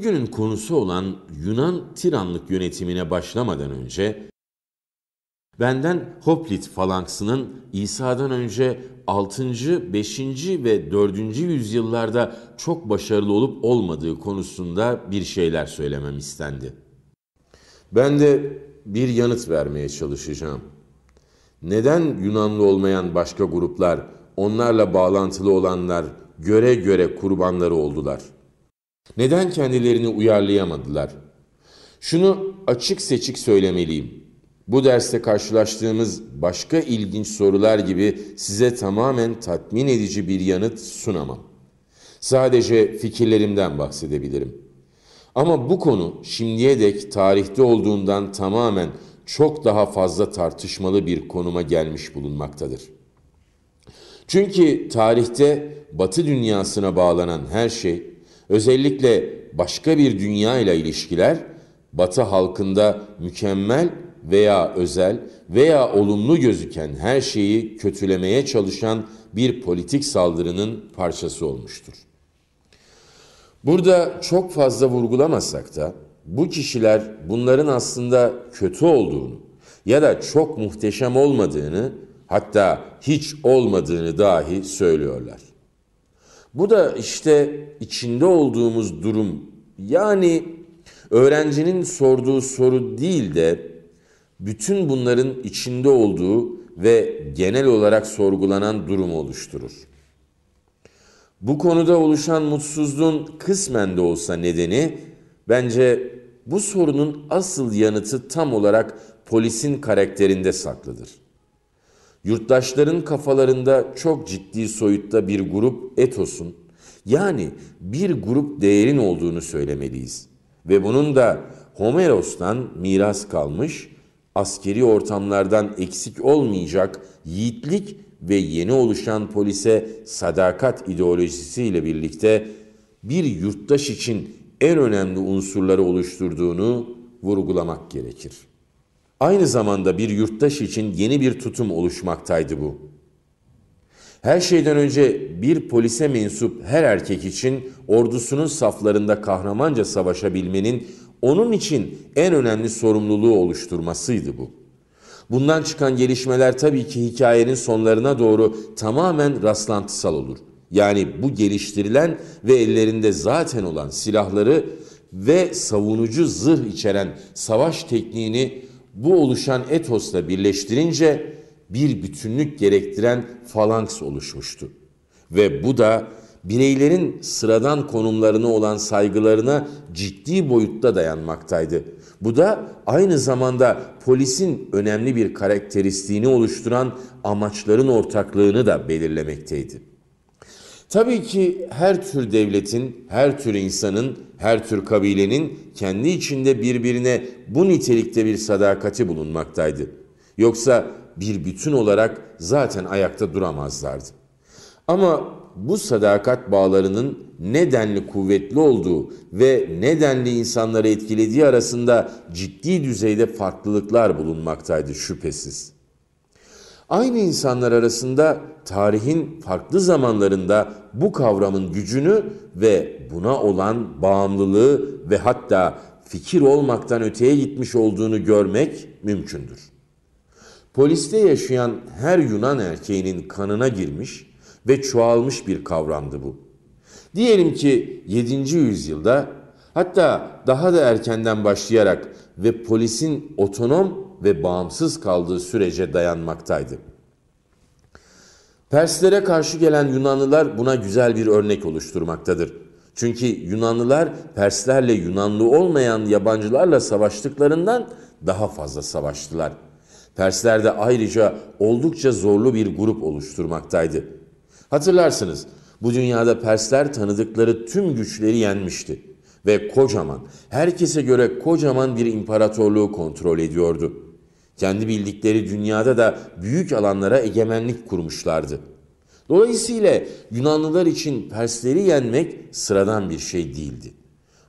Bugünün konusu olan Yunan tiranlık yönetimine başlamadan önce benden Hoplit falanksının İsa'dan önce 6. 5. ve 4. yüzyıllarda çok başarılı olup olmadığı konusunda bir şeyler söylemem istendi. Ben de bir yanıt vermeye çalışacağım. Neden Yunanlı olmayan başka gruplar, onlarla bağlantılı olanlar göre göre kurbanları oldular?'' Neden kendilerini uyarlayamadılar? Şunu açık seçik söylemeliyim. Bu derste karşılaştığımız başka ilginç sorular gibi size tamamen tatmin edici bir yanıt sunamam. Sadece fikirlerimden bahsedebilirim. Ama bu konu şimdiye dek tarihte olduğundan tamamen çok daha fazla tartışmalı bir konuma gelmiş bulunmaktadır. Çünkü tarihte Batı dünyasına bağlanan her şey Özellikle başka bir dünya ile ilişkiler Batı halkında mükemmel veya özel veya olumlu gözüken her şeyi kötülemeye çalışan bir politik saldırının parçası olmuştur. Burada çok fazla vurgulamasak da bu kişiler bunların aslında kötü olduğunu ya da çok muhteşem olmadığını hatta hiç olmadığını dahi söylüyorlar. Bu da işte içinde olduğumuz durum. Yani öğrencinin sorduğu soru değil de bütün bunların içinde olduğu ve genel olarak sorgulanan durum oluşturur. Bu konuda oluşan mutsuzluğun kısmen de olsa nedeni bence bu sorunun asıl yanıtı tam olarak polisin karakterinde saklıdır. Yurttaşların kafalarında çok ciddi soyutta bir grup etosun, yani bir grup değerin olduğunu söylemeliyiz. Ve bunun da Homeros'tan miras kalmış, askeri ortamlardan eksik olmayacak yiğitlik ve yeni oluşan polise sadakat ideolojisiyle birlikte bir yurttaş için en önemli unsurları oluşturduğunu vurgulamak gerekir. Aynı zamanda bir yurttaş için yeni bir tutum oluşmaktaydı bu. Her şeyden önce bir polise mensup her erkek için ordusunun saflarında kahramanca savaşabilmenin onun için en önemli sorumluluğu oluşturmasıydı bu. Bundan çıkan gelişmeler tabii ki hikayenin sonlarına doğru tamamen rastlantısal olur. Yani bu geliştirilen ve ellerinde zaten olan silahları ve savunucu zırh içeren savaş tekniğini bu oluşan etosla birleştirince bir bütünlük gerektiren falanks oluşmuştu. Ve bu da bireylerin sıradan konumlarına olan saygılarına ciddi boyutta dayanmaktaydı. Bu da aynı zamanda polisin önemli bir karakteristiğini oluşturan amaçların ortaklığını da belirlemekteydi. Tabii ki her tür devletin, her tür insanın her tür kabilenin kendi içinde birbirine bu nitelikte bir sadakati bulunmaktaydı. Yoksa bir bütün olarak zaten ayakta duramazlardı. Ama bu sadakat bağlarının nedenli kuvvetli olduğu ve nedenli insanları etkilediği arasında ciddi düzeyde farklılıklar bulunmaktaydı şüphesiz. Aynı insanlar arasında tarihin farklı zamanlarında bu kavramın gücünü ve buna olan bağımlılığı ve hatta fikir olmaktan öteye gitmiş olduğunu görmek mümkündür. Poliste yaşayan her Yunan erkeğinin kanına girmiş ve çoğalmış bir kavramdı bu. Diyelim ki 7. yüzyılda hatta daha da erkenden başlayarak ve polisin otonom ve bağımsız kaldığı sürece dayanmaktaydı. Perslere karşı gelen Yunanlılar buna güzel bir örnek oluşturmaktadır. Çünkü Yunanlılar Perslerle Yunanlı olmayan yabancılarla savaştıklarından daha fazla savaştılar. Persler de ayrıca oldukça zorlu bir grup oluşturmaktaydı. Hatırlarsınız bu dünyada Persler tanıdıkları tüm güçleri yenmişti ve kocaman, herkese göre kocaman bir imparatorluğu kontrol ediyordu.'' Kendi bildikleri dünyada da büyük alanlara egemenlik kurmuşlardı. Dolayısıyla Yunanlılar için Persleri yenmek sıradan bir şey değildi.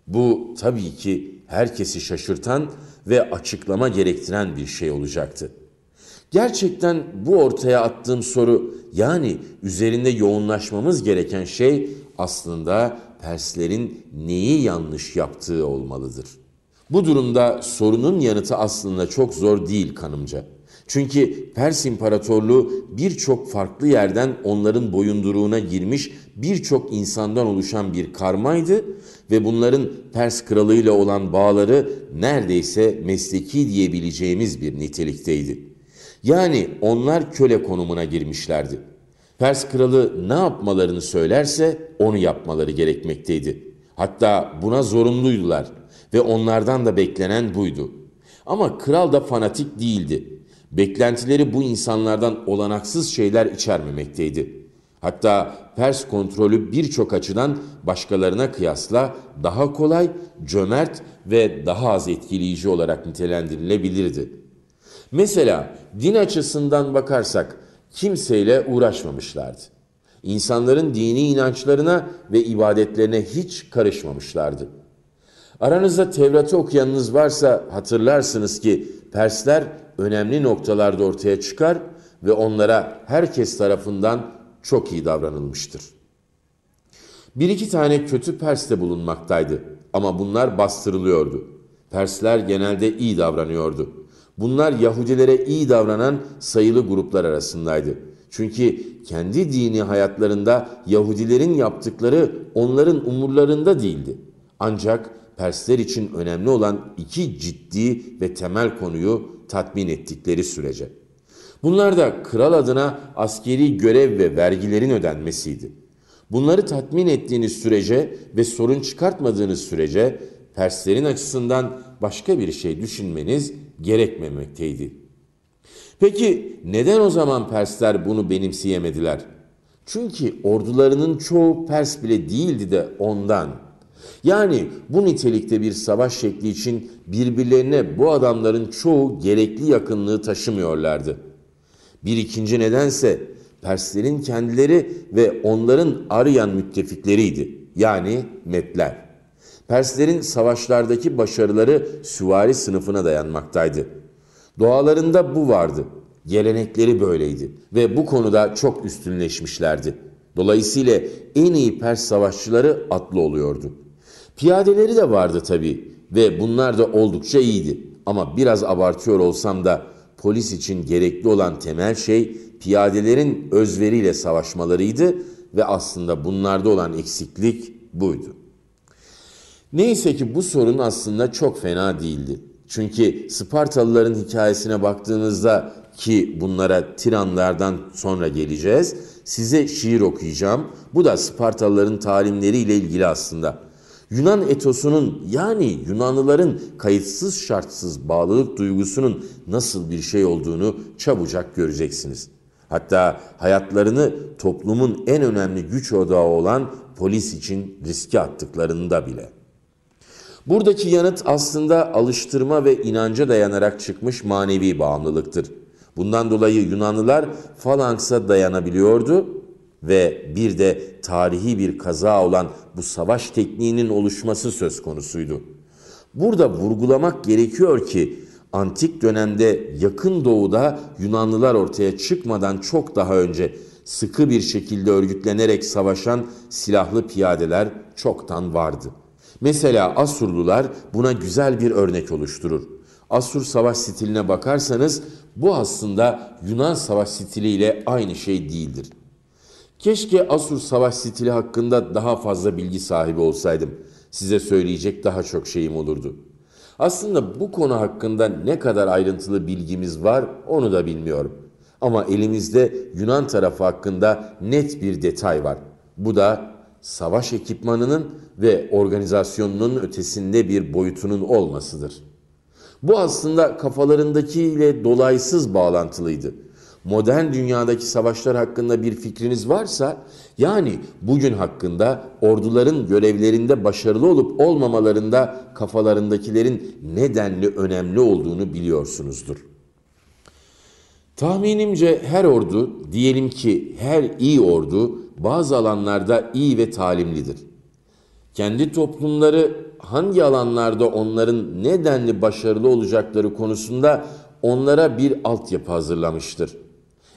Bu tabii ki herkesi şaşırtan ve açıklama gerektiren bir şey olacaktı. Gerçekten bu ortaya attığım soru yani üzerinde yoğunlaşmamız gereken şey aslında Perslerin neyi yanlış yaptığı olmalıdır. Bu durumda sorunun yanıtı aslında çok zor değil kanımca. Çünkü Pers İmparatorluğu birçok farklı yerden onların boyunduruğuna girmiş birçok insandan oluşan bir karmaydı ve bunların Pers kralıyla olan bağları neredeyse mesleki diyebileceğimiz bir nitelikteydi. Yani onlar köle konumuna girmişlerdi. Pers kralı ne yapmalarını söylerse onu yapmaları gerekmekteydi. Hatta buna zorunluydular.'' ve onlardan da beklenen buydu. Ama kral da fanatik değildi. Beklentileri bu insanlardan olanaksız şeyler içermemekteydi. Hatta Pers kontrolü birçok açıdan başkalarına kıyasla daha kolay, cömert ve daha az etkileyici olarak nitelendirilebilirdi. Mesela din açısından bakarsak kimseyle uğraşmamışlardı. İnsanların dini inançlarına ve ibadetlerine hiç karışmamışlardı. Aranızda Tevrat'ı okuyanınız varsa hatırlarsınız ki Persler önemli noktalarda ortaya çıkar ve onlara herkes tarafından çok iyi davranılmıştır. Bir iki tane kötü Pers de bulunmaktaydı ama bunlar bastırılıyordu. Persler genelde iyi davranıyordu. Bunlar Yahudilere iyi davranan sayılı gruplar arasındaydı. Çünkü kendi dini hayatlarında Yahudilerin yaptıkları onların umurlarında değildi. Ancak Persler için önemli olan iki ciddi ve temel konuyu tatmin ettikleri sürece. Bunlar da kral adına askeri görev ve vergilerin ödenmesiydi. Bunları tatmin ettiğiniz sürece ve sorun çıkartmadığınız sürece Perslerin açısından başka bir şey düşünmeniz gerekmemekteydi. Peki neden o zaman Persler bunu benimseyemediler? Çünkü ordularının çoğu Pers bile değildi de ondan.'' Yani bu nitelikte bir savaş şekli için birbirlerine bu adamların çoğu gerekli yakınlığı taşımıyorlardı. Bir ikinci nedense Perslerin kendileri ve onların arayan müttefikleriydi. Yani Metler. Perslerin savaşlardaki başarıları süvari sınıfına dayanmaktaydı. Doğalarında bu vardı. Gelenekleri böyleydi ve bu konuda çok üstünleşmişlerdi. Dolayısıyla en iyi Pers savaşçıları atlı oluyordu. Piyadeleri de vardı tabii ve bunlar da oldukça iyiydi. Ama biraz abartıyor olsam da polis için gerekli olan temel şey piyadelerin özveriyle savaşmalarıydı ve aslında bunlarda olan eksiklik buydu. Neyse ki bu sorun aslında çok fena değildi. Çünkü Spartalıların hikayesine baktığınızda ki bunlara tiranlardan sonra geleceğiz. Size şiir okuyacağım. Bu da Spartalıların talimleriyle ilgili aslında. Yunan etosunun yani Yunanlıların kayıtsız şartsız bağlılık duygusunun nasıl bir şey olduğunu çabucak göreceksiniz. Hatta hayatlarını toplumun en önemli güç odağı olan polis için riske attıklarında bile. Buradaki yanıt aslında alıştırma ve inanca dayanarak çıkmış manevi bağımlılıktır. Bundan dolayı Yunanlılar falanksa dayanabiliyordu ve bir de tarihi bir kaza olan bu savaş tekniğinin oluşması söz konusuydu. Burada vurgulamak gerekiyor ki antik dönemde yakın doğuda Yunanlılar ortaya çıkmadan çok daha önce sıkı bir şekilde örgütlenerek savaşan silahlı piyadeler çoktan vardı. Mesela Asurlular buna güzel bir örnek oluşturur. Asur savaş stiline bakarsanız bu aslında Yunan savaş stiliyle aynı şey değildir. Keşke Asur savaş stili hakkında daha fazla bilgi sahibi olsaydım. Size söyleyecek daha çok şeyim olurdu. Aslında bu konu hakkında ne kadar ayrıntılı bilgimiz var onu da bilmiyorum. Ama elimizde Yunan tarafı hakkında net bir detay var. Bu da savaş ekipmanının ve organizasyonunun ötesinde bir boyutunun olmasıdır. Bu aslında kafalarındakiyle dolaysız bağlantılıydı modern dünyadaki savaşlar hakkında bir fikriniz varsa, yani bugün hakkında orduların görevlerinde başarılı olup olmamalarında kafalarındakilerin nedenli önemli olduğunu biliyorsunuzdur. Tahminimce her ordu, diyelim ki her iyi ordu bazı alanlarda iyi ve talimlidir. Kendi toplumları hangi alanlarda onların nedenli başarılı olacakları konusunda onlara bir altyapı hazırlamıştır.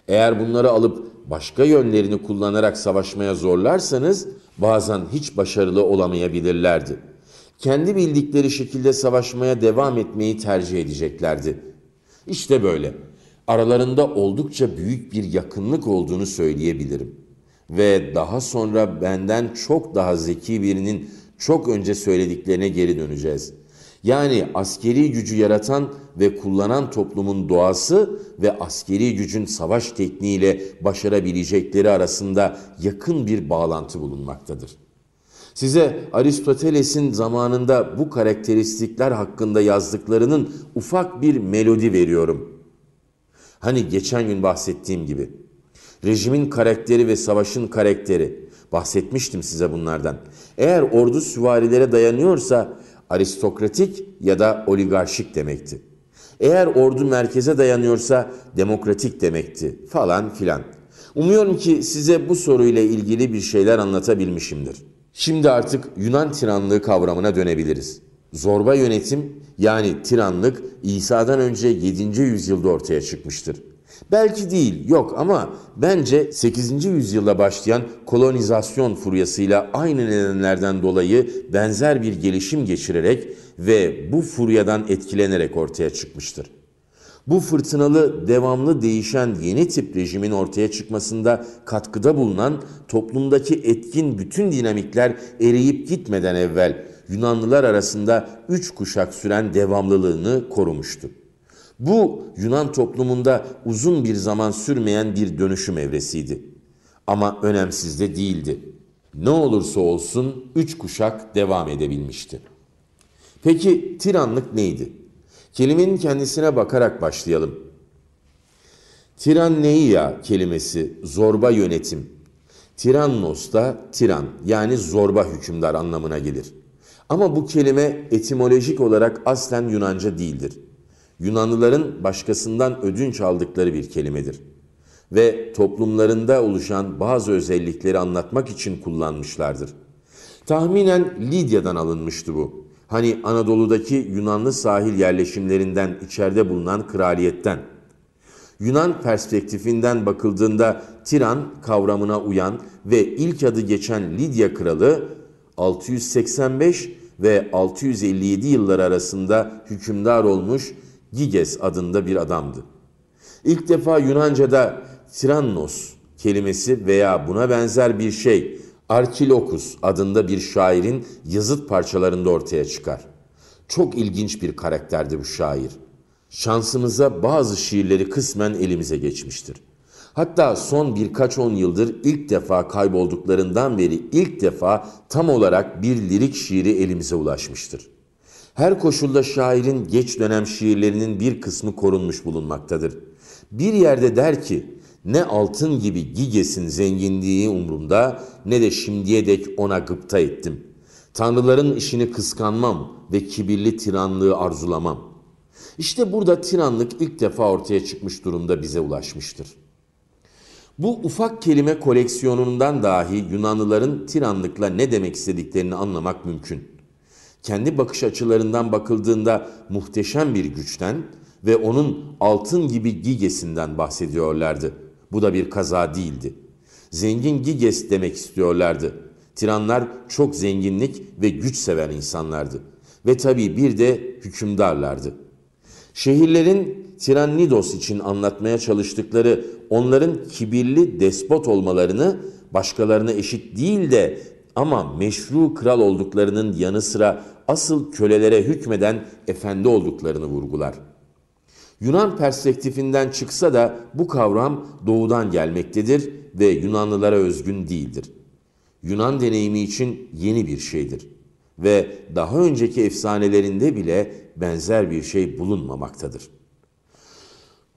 Eğer bunları alıp başka yönlerini kullanarak savaşmaya zorlarsanız bazen hiç başarılı olamayabilirlerdi. Kendi bildikleri şekilde savaşmaya devam etmeyi tercih edeceklerdi. İşte böyle. Aralarında oldukça büyük bir yakınlık olduğunu söyleyebilirim. Ve daha sonra benden çok daha zeki birinin çok önce söylediklerine geri döneceğiz.'' Yani askeri gücü yaratan ve kullanan toplumun doğası ve askeri gücün savaş tekniğiyle başarabilecekleri arasında yakın bir bağlantı bulunmaktadır. Size Aristoteles'in zamanında bu karakteristikler hakkında yazdıklarının ufak bir melodi veriyorum. Hani geçen gün bahsettiğim gibi. Rejimin karakteri ve savaşın karakteri. Bahsetmiştim size bunlardan. Eğer ordu süvarilere dayanıyorsa aristokratik ya da oligarşik demekti. Eğer ordu merkeze dayanıyorsa demokratik demekti falan filan. Umuyorum ki size bu soruyla ilgili bir şeyler anlatabilmişimdir. Şimdi artık Yunan tiranlığı kavramına dönebiliriz. Zorba yönetim yani tiranlık İsa'dan önce 7. yüzyılda ortaya çıkmıştır. Belki değil, yok ama bence 8. yüzyılda başlayan kolonizasyon furyasıyla aynı nedenlerden dolayı benzer bir gelişim geçirerek ve bu furyadan etkilenerek ortaya çıkmıştır. Bu fırtınalı, devamlı değişen yeni tip rejimin ortaya çıkmasında katkıda bulunan toplumdaki etkin bütün dinamikler eriyip gitmeden evvel Yunanlılar arasında üç kuşak süren devamlılığını korumuştu. Bu Yunan toplumunda uzun bir zaman sürmeyen bir dönüşüm evresiydi. Ama önemsiz de değildi. Ne olursa olsun üç kuşak devam edebilmişti. Peki tiranlık neydi? Kelimenin kendisine bakarak başlayalım. Tiran neyi ya kelimesi zorba yönetim. Tirannos da tiran yani zorba hükümdar anlamına gelir. Ama bu kelime etimolojik olarak aslen Yunanca değildir. Yunanlıların başkasından ödünç aldıkları bir kelimedir ve toplumlarında oluşan bazı özellikleri anlatmak için kullanmışlardır. Tahminen Lidya'dan alınmıştı bu. Hani Anadolu'daki Yunanlı sahil yerleşimlerinden içeride bulunan kraliyetten. Yunan perspektifinden bakıldığında Tiran kavramına uyan ve ilk adı geçen Lidya kralı 685 ve 657 yılları arasında hükümdar olmuş Giges adında bir adamdı. İlk defa Yunanca'da Tirannos kelimesi veya buna benzer bir şey Arkilokus adında bir şairin yazıt parçalarında ortaya çıkar. Çok ilginç bir karakterdi bu şair. Şansımıza bazı şiirleri kısmen elimize geçmiştir. Hatta son birkaç on yıldır ilk defa kaybolduklarından beri ilk defa tam olarak bir lirik şiiri elimize ulaşmıştır. Her koşulda şairin geç dönem şiirlerinin bir kısmı korunmuş bulunmaktadır. Bir yerde der ki, ne altın gibi Giges'in zenginliği umrumda ne de şimdiye dek ona gıpta ettim. Tanrıların işini kıskanmam ve kibirli tiranlığı arzulamam. İşte burada tiranlık ilk defa ortaya çıkmış durumda bize ulaşmıştır. Bu ufak kelime koleksiyonundan dahi Yunanlıların tiranlıkla ne demek istediklerini anlamak mümkün.'' kendi bakış açılarından bakıldığında muhteşem bir güçten ve onun altın gibi gigesinden bahsediyorlardı. Bu da bir kaza değildi. Zengin giges demek istiyorlardı. Tiranlar çok zenginlik ve güç seven insanlardı. Ve tabii bir de hükümdarlardı. Şehirlerin Tirannidos için anlatmaya çalıştıkları onların kibirli despot olmalarını başkalarına eşit değil de ama meşru kral olduklarının yanı sıra asıl kölelere hükmeden efendi olduklarını vurgular. Yunan perspektifinden çıksa da bu kavram doğudan gelmektedir ve Yunanlılara özgün değildir. Yunan deneyimi için yeni bir şeydir ve daha önceki efsanelerinde bile benzer bir şey bulunmamaktadır.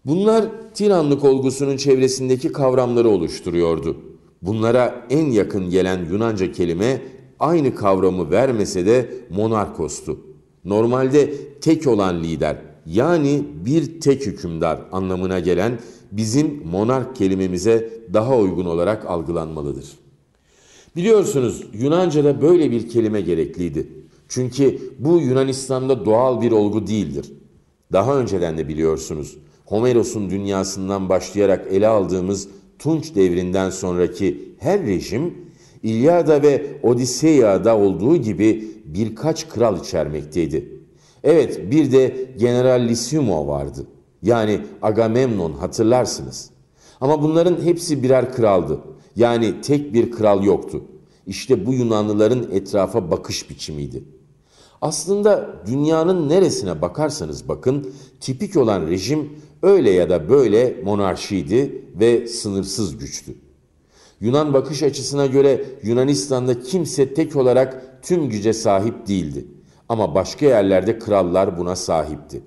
Bunlar tiranlık olgusunun çevresindeki kavramları oluşturuyordu. Bunlara en yakın gelen Yunanca kelime aynı kavramı vermese de monarkostu. Normalde tek olan lider yani bir tek hükümdar anlamına gelen bizim monark kelimemize daha uygun olarak algılanmalıdır. Biliyorsunuz Yunanca'da böyle bir kelime gerekliydi. Çünkü bu Yunanistan'da doğal bir olgu değildir. Daha önceden de biliyorsunuz Homeros'un dünyasından başlayarak ele aldığımız Tunç devrinden sonraki her rejim İlyada ve Odiseya'da olduğu gibi birkaç kral içermekteydi. Evet bir de Generalissimo vardı. Yani Agamemnon hatırlarsınız. Ama bunların hepsi birer kraldı. Yani tek bir kral yoktu. İşte bu Yunanlıların etrafa bakış biçimiydi. Aslında dünyanın neresine bakarsanız bakın tipik olan rejim öyle ya da böyle monarşiydi ve sınırsız güçtü. Yunan bakış açısına göre Yunanistan'da kimse tek olarak tüm güce sahip değildi. Ama başka yerlerde krallar buna sahipti.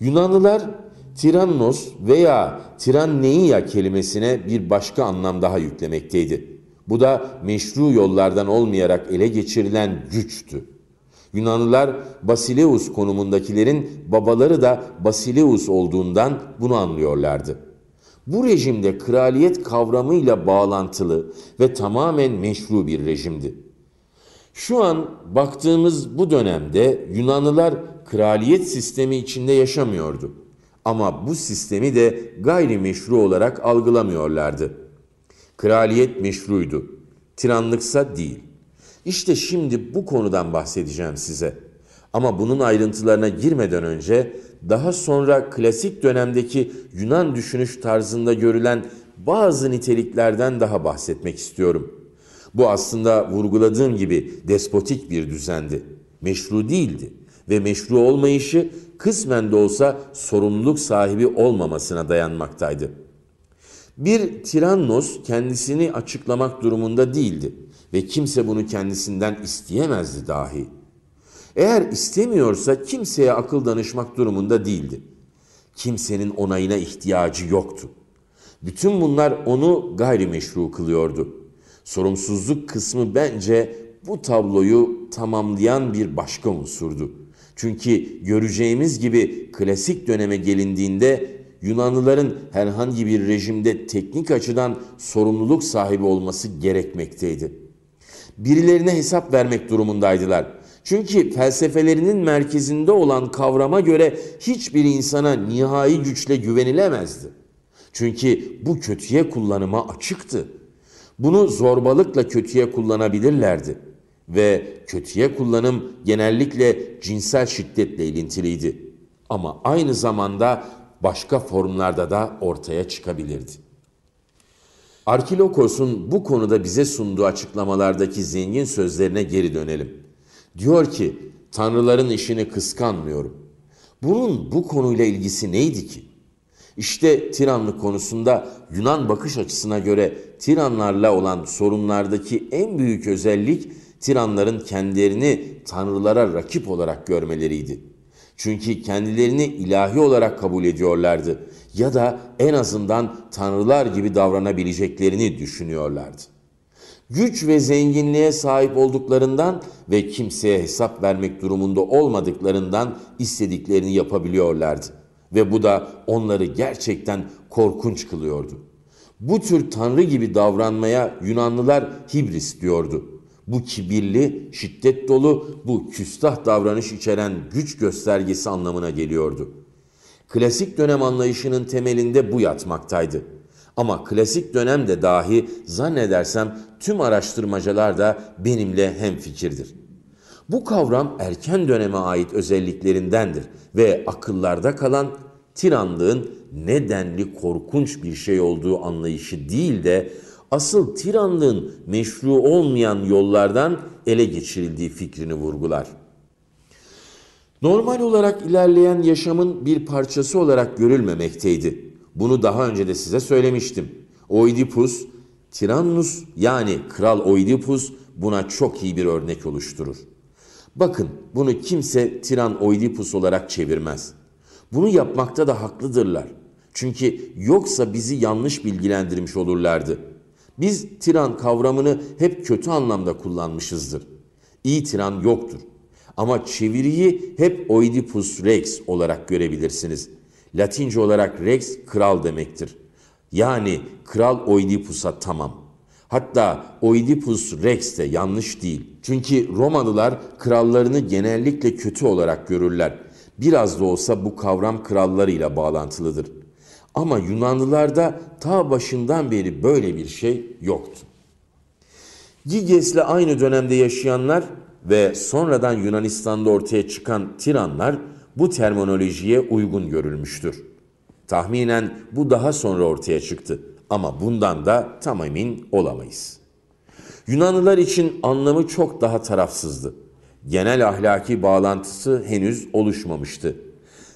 Yunanlılar tirannos veya tiranneia kelimesine bir başka anlam daha yüklemekteydi. Bu da meşru yollardan olmayarak ele geçirilen güçtü. Yunanlılar Basileus konumundakilerin babaları da Basileus olduğundan bunu anlıyorlardı. Bu rejimde kraliyet kavramıyla bağlantılı ve tamamen meşru bir rejimdi. Şu an baktığımız bu dönemde Yunanlılar kraliyet sistemi içinde yaşamıyordu. Ama bu sistemi de gayrimeşru olarak algılamıyorlardı. Kraliyet meşruydu. Tiranlıksa değil. İşte şimdi bu konudan bahsedeceğim size. Ama bunun ayrıntılarına girmeden önce daha sonra klasik dönemdeki Yunan düşünüş tarzında görülen bazı niteliklerden daha bahsetmek istiyorum. Bu aslında vurguladığım gibi despotik bir düzendi. Meşru değildi ve meşru olmayışı kısmen de olsa sorumluluk sahibi olmamasına dayanmaktaydı. Bir tirannos kendisini açıklamak durumunda değildi ve kimse bunu kendisinden isteyemezdi dahi. Eğer istemiyorsa kimseye akıl danışmak durumunda değildi. Kimsenin onayına ihtiyacı yoktu. Bütün bunlar onu gayrimeşru kılıyordu. Sorumsuzluk kısmı bence bu tabloyu tamamlayan bir başka unsurdu. Çünkü göreceğimiz gibi klasik döneme gelindiğinde Yunanlıların herhangi bir rejimde teknik açıdan sorumluluk sahibi olması gerekmekteydi. Birilerine hesap vermek durumundaydılar. Çünkü felsefelerinin merkezinde olan kavrama göre hiçbir insana nihai güçle güvenilemezdi. Çünkü bu kötüye kullanıma açıktı. Bunu zorbalıkla kötüye kullanabilirlerdi ve kötüye kullanım genellikle cinsel şiddetle ilintiliydi. Ama aynı zamanda başka formlarda da ortaya çıkabilirdi. Arkilokos'un bu konuda bize sunduğu açıklamalardaki zengin sözlerine geri dönelim. Diyor ki tanrıların işini kıskanmıyorum. Bunun bu konuyla ilgisi neydi ki? İşte tiranlık konusunda Yunan bakış açısına göre tiranlarla olan sorunlardaki en büyük özellik tiranların kendilerini tanrılara rakip olarak görmeleriydi. Çünkü kendilerini ilahi olarak kabul ediyorlardı ya da en azından tanrılar gibi davranabileceklerini düşünüyorlardı güç ve zenginliğe sahip olduklarından ve kimseye hesap vermek durumunda olmadıklarından istediklerini yapabiliyorlardı. Ve bu da onları gerçekten korkunç kılıyordu. Bu tür tanrı gibi davranmaya Yunanlılar hibris diyordu. Bu kibirli, şiddet dolu, bu küstah davranış içeren güç göstergesi anlamına geliyordu. Klasik dönem anlayışının temelinde bu yatmaktaydı. Ama klasik dönemde dahi zannedersem tüm araştırmacılar da benimle hemfikirdir. Bu kavram erken döneme ait özelliklerindendir ve akıllarda kalan tiranlığın nedenli korkunç bir şey olduğu anlayışı değil de asıl tiranlığın meşru olmayan yollardan ele geçirildiği fikrini vurgular. Normal olarak ilerleyen yaşamın bir parçası olarak görülmemekteydi bunu daha önce de size söylemiştim. Oidipus, Tirannus yani Kral Oidipus buna çok iyi bir örnek oluşturur. Bakın bunu kimse Tiran Oidipus olarak çevirmez. Bunu yapmakta da haklıdırlar. Çünkü yoksa bizi yanlış bilgilendirmiş olurlardı. Biz tiran kavramını hep kötü anlamda kullanmışızdır. İyi tiran yoktur. Ama çeviriyi hep Oidipus Rex olarak görebilirsiniz. Latince olarak rex kral demektir. Yani kral Oidipus'a tamam. Hatta Oidipus Rex de yanlış değil. Çünkü Romalılar krallarını genellikle kötü olarak görürler. Biraz da olsa bu kavram krallarıyla bağlantılıdır. Ama Yunanlılarda ta başından beri böyle bir şey yoktu. Giges'le aynı dönemde yaşayanlar ve sonradan Yunanistan'da ortaya çıkan tiranlar bu terminolojiye uygun görülmüştür. Tahminen bu daha sonra ortaya çıktı ama bundan da tam emin olamayız. Yunanlılar için anlamı çok daha tarafsızdı. Genel ahlaki bağlantısı henüz oluşmamıştı.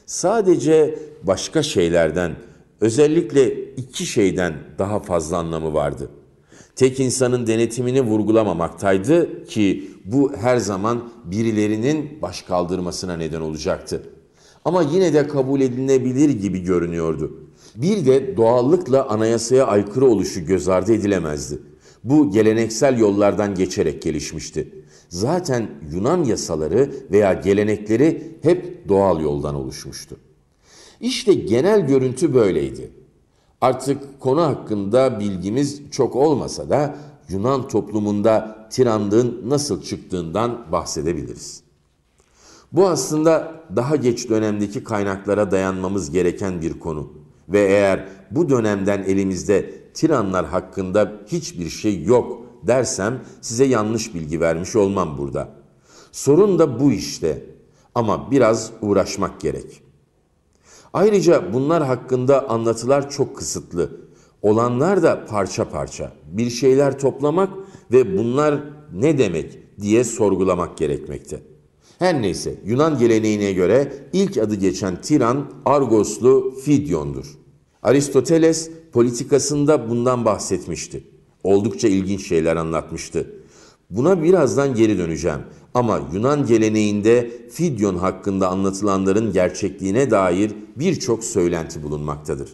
Sadece başka şeylerden, özellikle iki şeyden daha fazla anlamı vardı. Tek insanın denetimini vurgulamamaktaydı ki bu her zaman birilerinin baş kaldırmasına neden olacaktı. Ama yine de kabul edilebilir gibi görünüyordu. Bir de doğallıkla anayasaya aykırı oluşu göz ardı edilemezdi. Bu geleneksel yollardan geçerek gelişmişti. Zaten Yunan yasaları veya gelenekleri hep doğal yoldan oluşmuştu. İşte genel görüntü böyleydi. Artık konu hakkında bilgimiz çok olmasa da Yunan toplumunda Tiranlığın nasıl çıktığından bahsedebiliriz. Bu aslında daha geç dönemdeki kaynaklara dayanmamız gereken bir konu ve eğer bu dönemden elimizde tiranlar hakkında hiçbir şey yok dersem size yanlış bilgi vermiş olmam burada. Sorun da bu işte ama biraz uğraşmak gerek. Ayrıca bunlar hakkında anlatılar çok kısıtlı. Olanlar da parça parça. Bir şeyler toplamak ve bunlar ne demek diye sorgulamak gerekmekte. Her neyse Yunan geleneğine göre ilk adı geçen tiran Argoslu Fidyon'dur. Aristoteles politikasında bundan bahsetmişti. Oldukça ilginç şeyler anlatmıştı. Buna birazdan geri döneceğim ama Yunan geleneğinde Fidyon hakkında anlatılanların gerçekliğine dair birçok söylenti bulunmaktadır.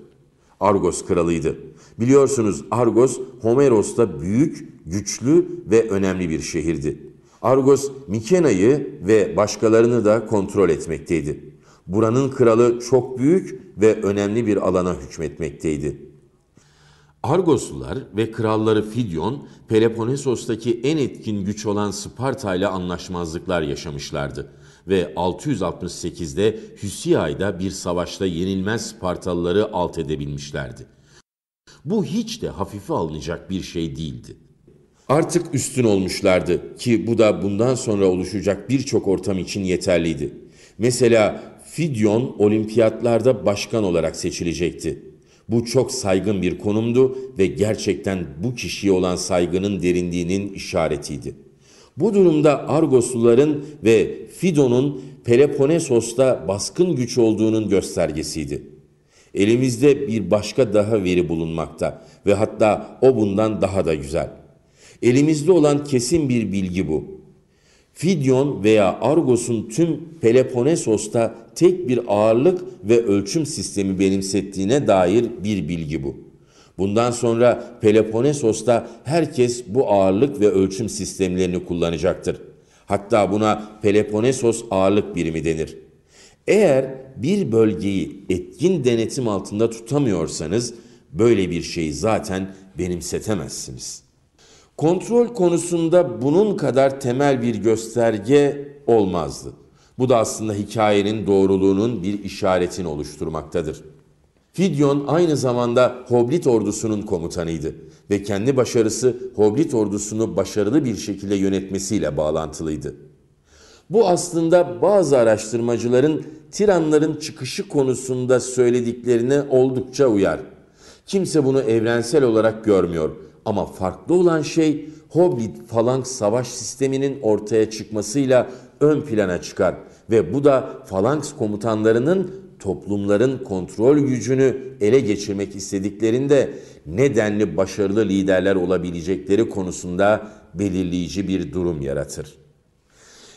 Argos kralıydı. Biliyorsunuz Argos Homeros'ta büyük, güçlü ve önemli bir şehirdi. Argos Mikena'yı ve başkalarını da kontrol etmekteydi. Buranın kralı çok büyük ve önemli bir alana hükmetmekteydi. Argoslular ve kralları Fidyon, Peloponnesos'taki en etkin güç olan Sparta ile anlaşmazlıklar yaşamışlardı ve 668'de Hüsiyay'da bir savaşta yenilmez Spartalıları alt edebilmişlerdi. Bu hiç de hafife alınacak bir şey değildi. Artık üstün olmuşlardı ki bu da bundan sonra oluşacak birçok ortam için yeterliydi. Mesela Fidyon olimpiyatlarda başkan olarak seçilecekti. Bu çok saygın bir konumdu ve gerçekten bu kişiye olan saygının derinliğinin işaretiydi. Bu durumda Argosluların ve Fidon'un Peloponesos'ta baskın güç olduğunun göstergesiydi. Elimizde bir başka daha veri bulunmakta ve hatta o bundan daha da güzel. Elimizde olan kesin bir bilgi bu. Fidyon veya Argos'un tüm Peloponesos'ta tek bir ağırlık ve ölçüm sistemi benimsettiğine dair bir bilgi bu. Bundan sonra Peloponesos'ta herkes bu ağırlık ve ölçüm sistemlerini kullanacaktır. Hatta buna Peloponesos ağırlık birimi denir.'' Eğer bir bölgeyi etkin denetim altında tutamıyorsanız böyle bir şeyi zaten benimsetemezsiniz. Kontrol konusunda bunun kadar temel bir gösterge olmazdı. Bu da aslında hikayenin doğruluğunun bir işaretini oluşturmaktadır. Fidyon aynı zamanda Hoblit ordusunun komutanıydı ve kendi başarısı Hoblit ordusunu başarılı bir şekilde yönetmesiyle bağlantılıydı. Bu aslında bazı araştırmacıların tiranların çıkışı konusunda söylediklerine oldukça uyar. Kimse bunu evrensel olarak görmüyor ama farklı olan şey Hoblit falan savaş sisteminin ortaya çıkmasıyla ön plana çıkar ve bu da falanx komutanlarının toplumların kontrol gücünü ele geçirmek istediklerinde nedenli başarılı liderler olabilecekleri konusunda belirleyici bir durum yaratır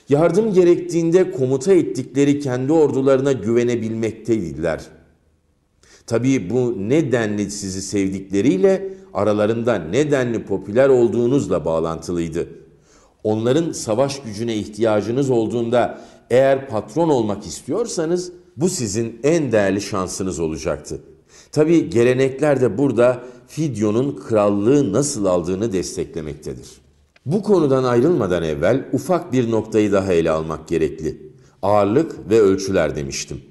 yardım gerektiğinde komuta ettikleri kendi ordularına güvenebilmekteydiler. Tabii bu ne denli sizi sevdikleriyle aralarında ne denli popüler olduğunuzla bağlantılıydı. Onların savaş gücüne ihtiyacınız olduğunda eğer patron olmak istiyorsanız bu sizin en değerli şansınız olacaktı. Tabii gelenekler de burada Fidyon'un krallığı nasıl aldığını desteklemektedir. Bu konudan ayrılmadan evvel ufak bir noktayı daha ele almak gerekli. Ağırlık ve ölçüler demiştim.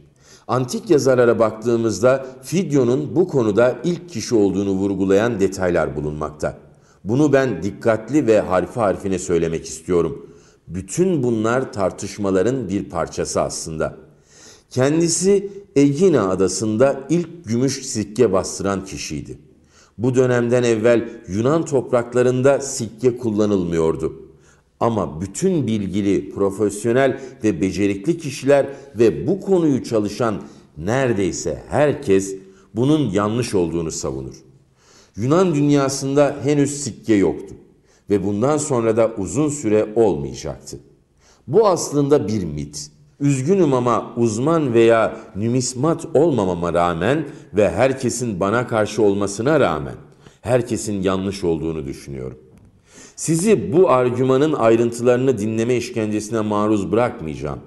Antik yazarlara baktığımızda Fidyon'un bu konuda ilk kişi olduğunu vurgulayan detaylar bulunmakta. Bunu ben dikkatli ve harfi harfine söylemek istiyorum. Bütün bunlar tartışmaların bir parçası aslında. Kendisi Egina adasında ilk gümüş sikke bastıran kişiydi. Bu dönemden evvel Yunan topraklarında sikke kullanılmıyordu. Ama bütün bilgili, profesyonel ve becerikli kişiler ve bu konuyu çalışan neredeyse herkes bunun yanlış olduğunu savunur. Yunan dünyasında henüz sikke yoktu ve bundan sonra da uzun süre olmayacaktı. Bu aslında bir mit. Üzgünüm ama uzman veya nümismat olmamama rağmen ve herkesin bana karşı olmasına rağmen herkesin yanlış olduğunu düşünüyorum. Sizi bu argümanın ayrıntılarını dinleme işkencesine maruz bırakmayacağım.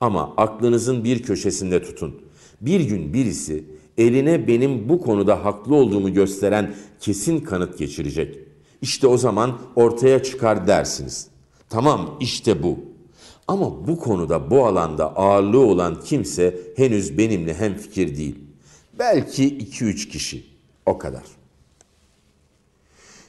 Ama aklınızın bir köşesinde tutun. Bir gün birisi eline benim bu konuda haklı olduğumu gösteren kesin kanıt geçirecek. İşte o zaman ortaya çıkar dersiniz. Tamam işte bu. Ama bu konuda bu alanda ağırlığı olan kimse henüz benimle hem fikir değil. Belki 2-3 kişi. O kadar.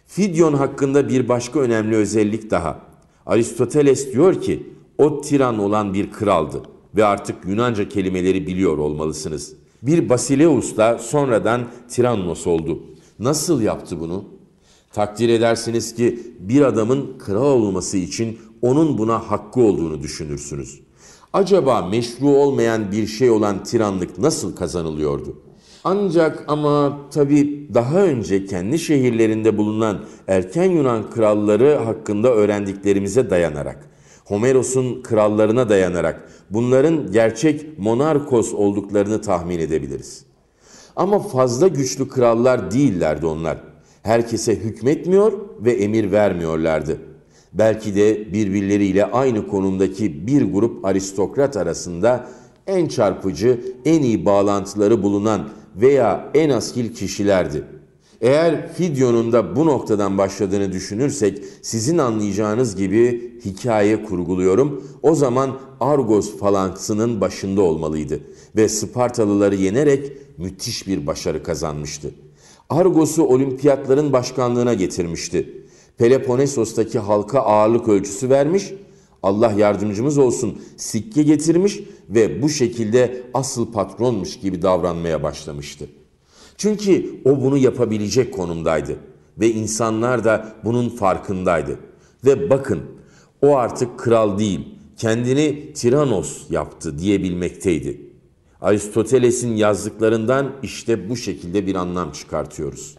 Fidyon hakkında bir başka önemli özellik daha. Aristoteles diyor ki o tiran olan bir kraldı ve artık Yunanca kelimeleri biliyor olmalısınız. Bir Basileus da sonradan tiranos oldu. Nasıl yaptı bunu? Takdir edersiniz ki bir adamın kral olması için onun buna hakkı olduğunu düşünürsünüz. Acaba meşru olmayan bir şey olan tiranlık nasıl kazanılıyordu? Ancak ama tabi daha önce kendi şehirlerinde bulunan erken Yunan kralları hakkında öğrendiklerimize dayanarak, Homeros'un krallarına dayanarak bunların gerçek monarkos olduklarını tahmin edebiliriz. Ama fazla güçlü krallar değillerdi onlar. Herkese hükmetmiyor ve emir vermiyorlardı belki de birbirleriyle aynı konumdaki bir grup aristokrat arasında en çarpıcı, en iyi bağlantıları bulunan veya en askil kişilerdi. Eğer Fidyon'un da bu noktadan başladığını düşünürsek sizin anlayacağınız gibi hikaye kurguluyorum. O zaman Argos falansının başında olmalıydı ve Spartalıları yenerek müthiş bir başarı kazanmıştı. Argos'u olimpiyatların başkanlığına getirmişti. Peloponesos'taki halka ağırlık ölçüsü vermiş. Allah yardımcımız olsun sikke getirmiş ve bu şekilde asıl patronmuş gibi davranmaya başlamıştı. Çünkü o bunu yapabilecek konumdaydı ve insanlar da bunun farkındaydı. Ve bakın o artık kral değil, kendini tiranos yaptı diyebilmekteydi. Aristoteles'in yazdıklarından işte bu şekilde bir anlam çıkartıyoruz.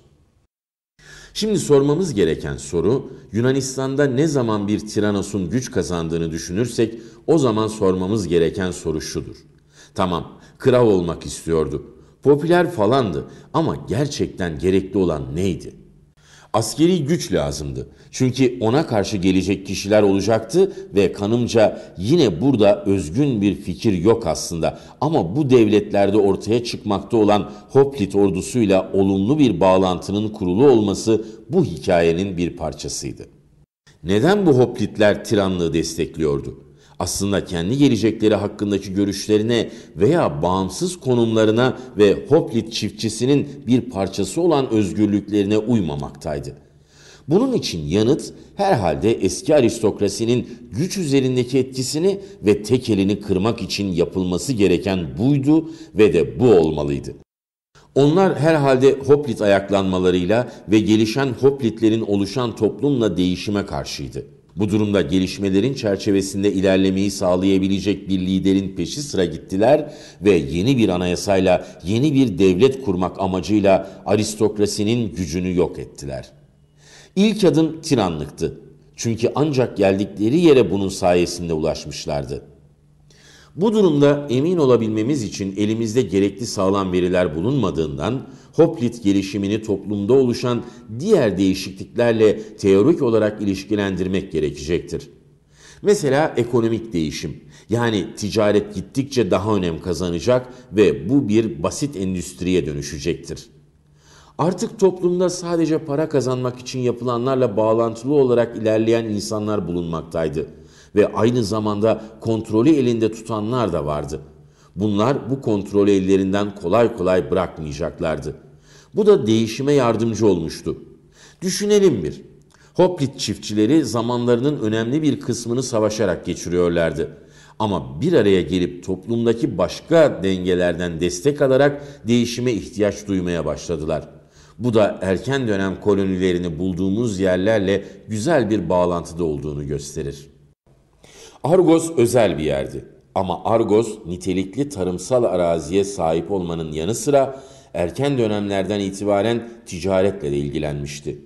Şimdi sormamız gereken soru Yunanistan'da ne zaman bir Tiranos'un güç kazandığını düşünürsek o zaman sormamız gereken soru şudur. Tamam kral olmak istiyordu. Popüler falandı ama gerçekten gerekli olan neydi?'' askeri güç lazımdı. Çünkü ona karşı gelecek kişiler olacaktı ve kanımca yine burada özgün bir fikir yok aslında. Ama bu devletlerde ortaya çıkmakta olan Hoplit ordusuyla olumlu bir bağlantının kurulu olması bu hikayenin bir parçasıydı. Neden bu Hoplitler tiranlığı destekliyordu? aslında kendi gelecekleri hakkındaki görüşlerine veya bağımsız konumlarına ve Hoplit çiftçisinin bir parçası olan özgürlüklerine uymamaktaydı. Bunun için yanıt herhalde eski aristokrasinin güç üzerindeki etkisini ve tekelini kırmak için yapılması gereken buydu ve de bu olmalıydı. Onlar herhalde Hoplit ayaklanmalarıyla ve gelişen Hoplitlerin oluşan toplumla değişime karşıydı. Bu durumda gelişmelerin çerçevesinde ilerlemeyi sağlayabilecek bir liderin peşi sıra gittiler ve yeni bir anayasayla, yeni bir devlet kurmak amacıyla aristokrasinin gücünü yok ettiler. İlk adım tiranlıktı. Çünkü ancak geldikleri yere bunun sayesinde ulaşmışlardı.'' Bu durumda emin olabilmemiz için elimizde gerekli sağlam veriler bulunmadığından Hoplit gelişimini toplumda oluşan diğer değişikliklerle teorik olarak ilişkilendirmek gerekecektir. Mesela ekonomik değişim. Yani ticaret gittikçe daha önem kazanacak ve bu bir basit endüstriye dönüşecektir. Artık toplumda sadece para kazanmak için yapılanlarla bağlantılı olarak ilerleyen insanlar bulunmaktaydı ve aynı zamanda kontrolü elinde tutanlar da vardı. Bunlar bu kontrolü ellerinden kolay kolay bırakmayacaklardı. Bu da değişime yardımcı olmuştu. Düşünelim bir. Hoplit çiftçileri zamanlarının önemli bir kısmını savaşarak geçiriyorlardı. Ama bir araya gelip toplumdaki başka dengelerden destek alarak değişime ihtiyaç duymaya başladılar. Bu da erken dönem kolonilerini bulduğumuz yerlerle güzel bir bağlantıda olduğunu gösterir. Argos özel bir yerdi ama Argos nitelikli tarımsal araziye sahip olmanın yanı sıra erken dönemlerden itibaren ticaretle de ilgilenmişti.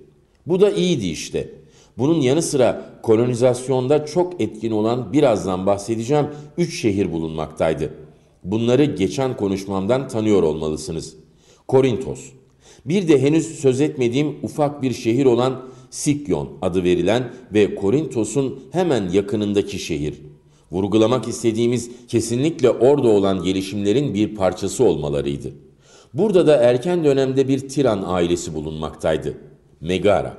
Bu da iyiydi işte. Bunun yanı sıra kolonizasyonda çok etkin olan birazdan bahsedeceğim 3 şehir bulunmaktaydı. Bunları geçen konuşmamdan tanıyor olmalısınız. Korintos. Bir de henüz söz etmediğim ufak bir şehir olan Sikyon adı verilen ve Korintos'un hemen yakınındaki şehir. Vurgulamak istediğimiz kesinlikle orada olan gelişimlerin bir parçası olmalarıydı. Burada da erken dönemde bir Tiran ailesi bulunmaktaydı. Megara.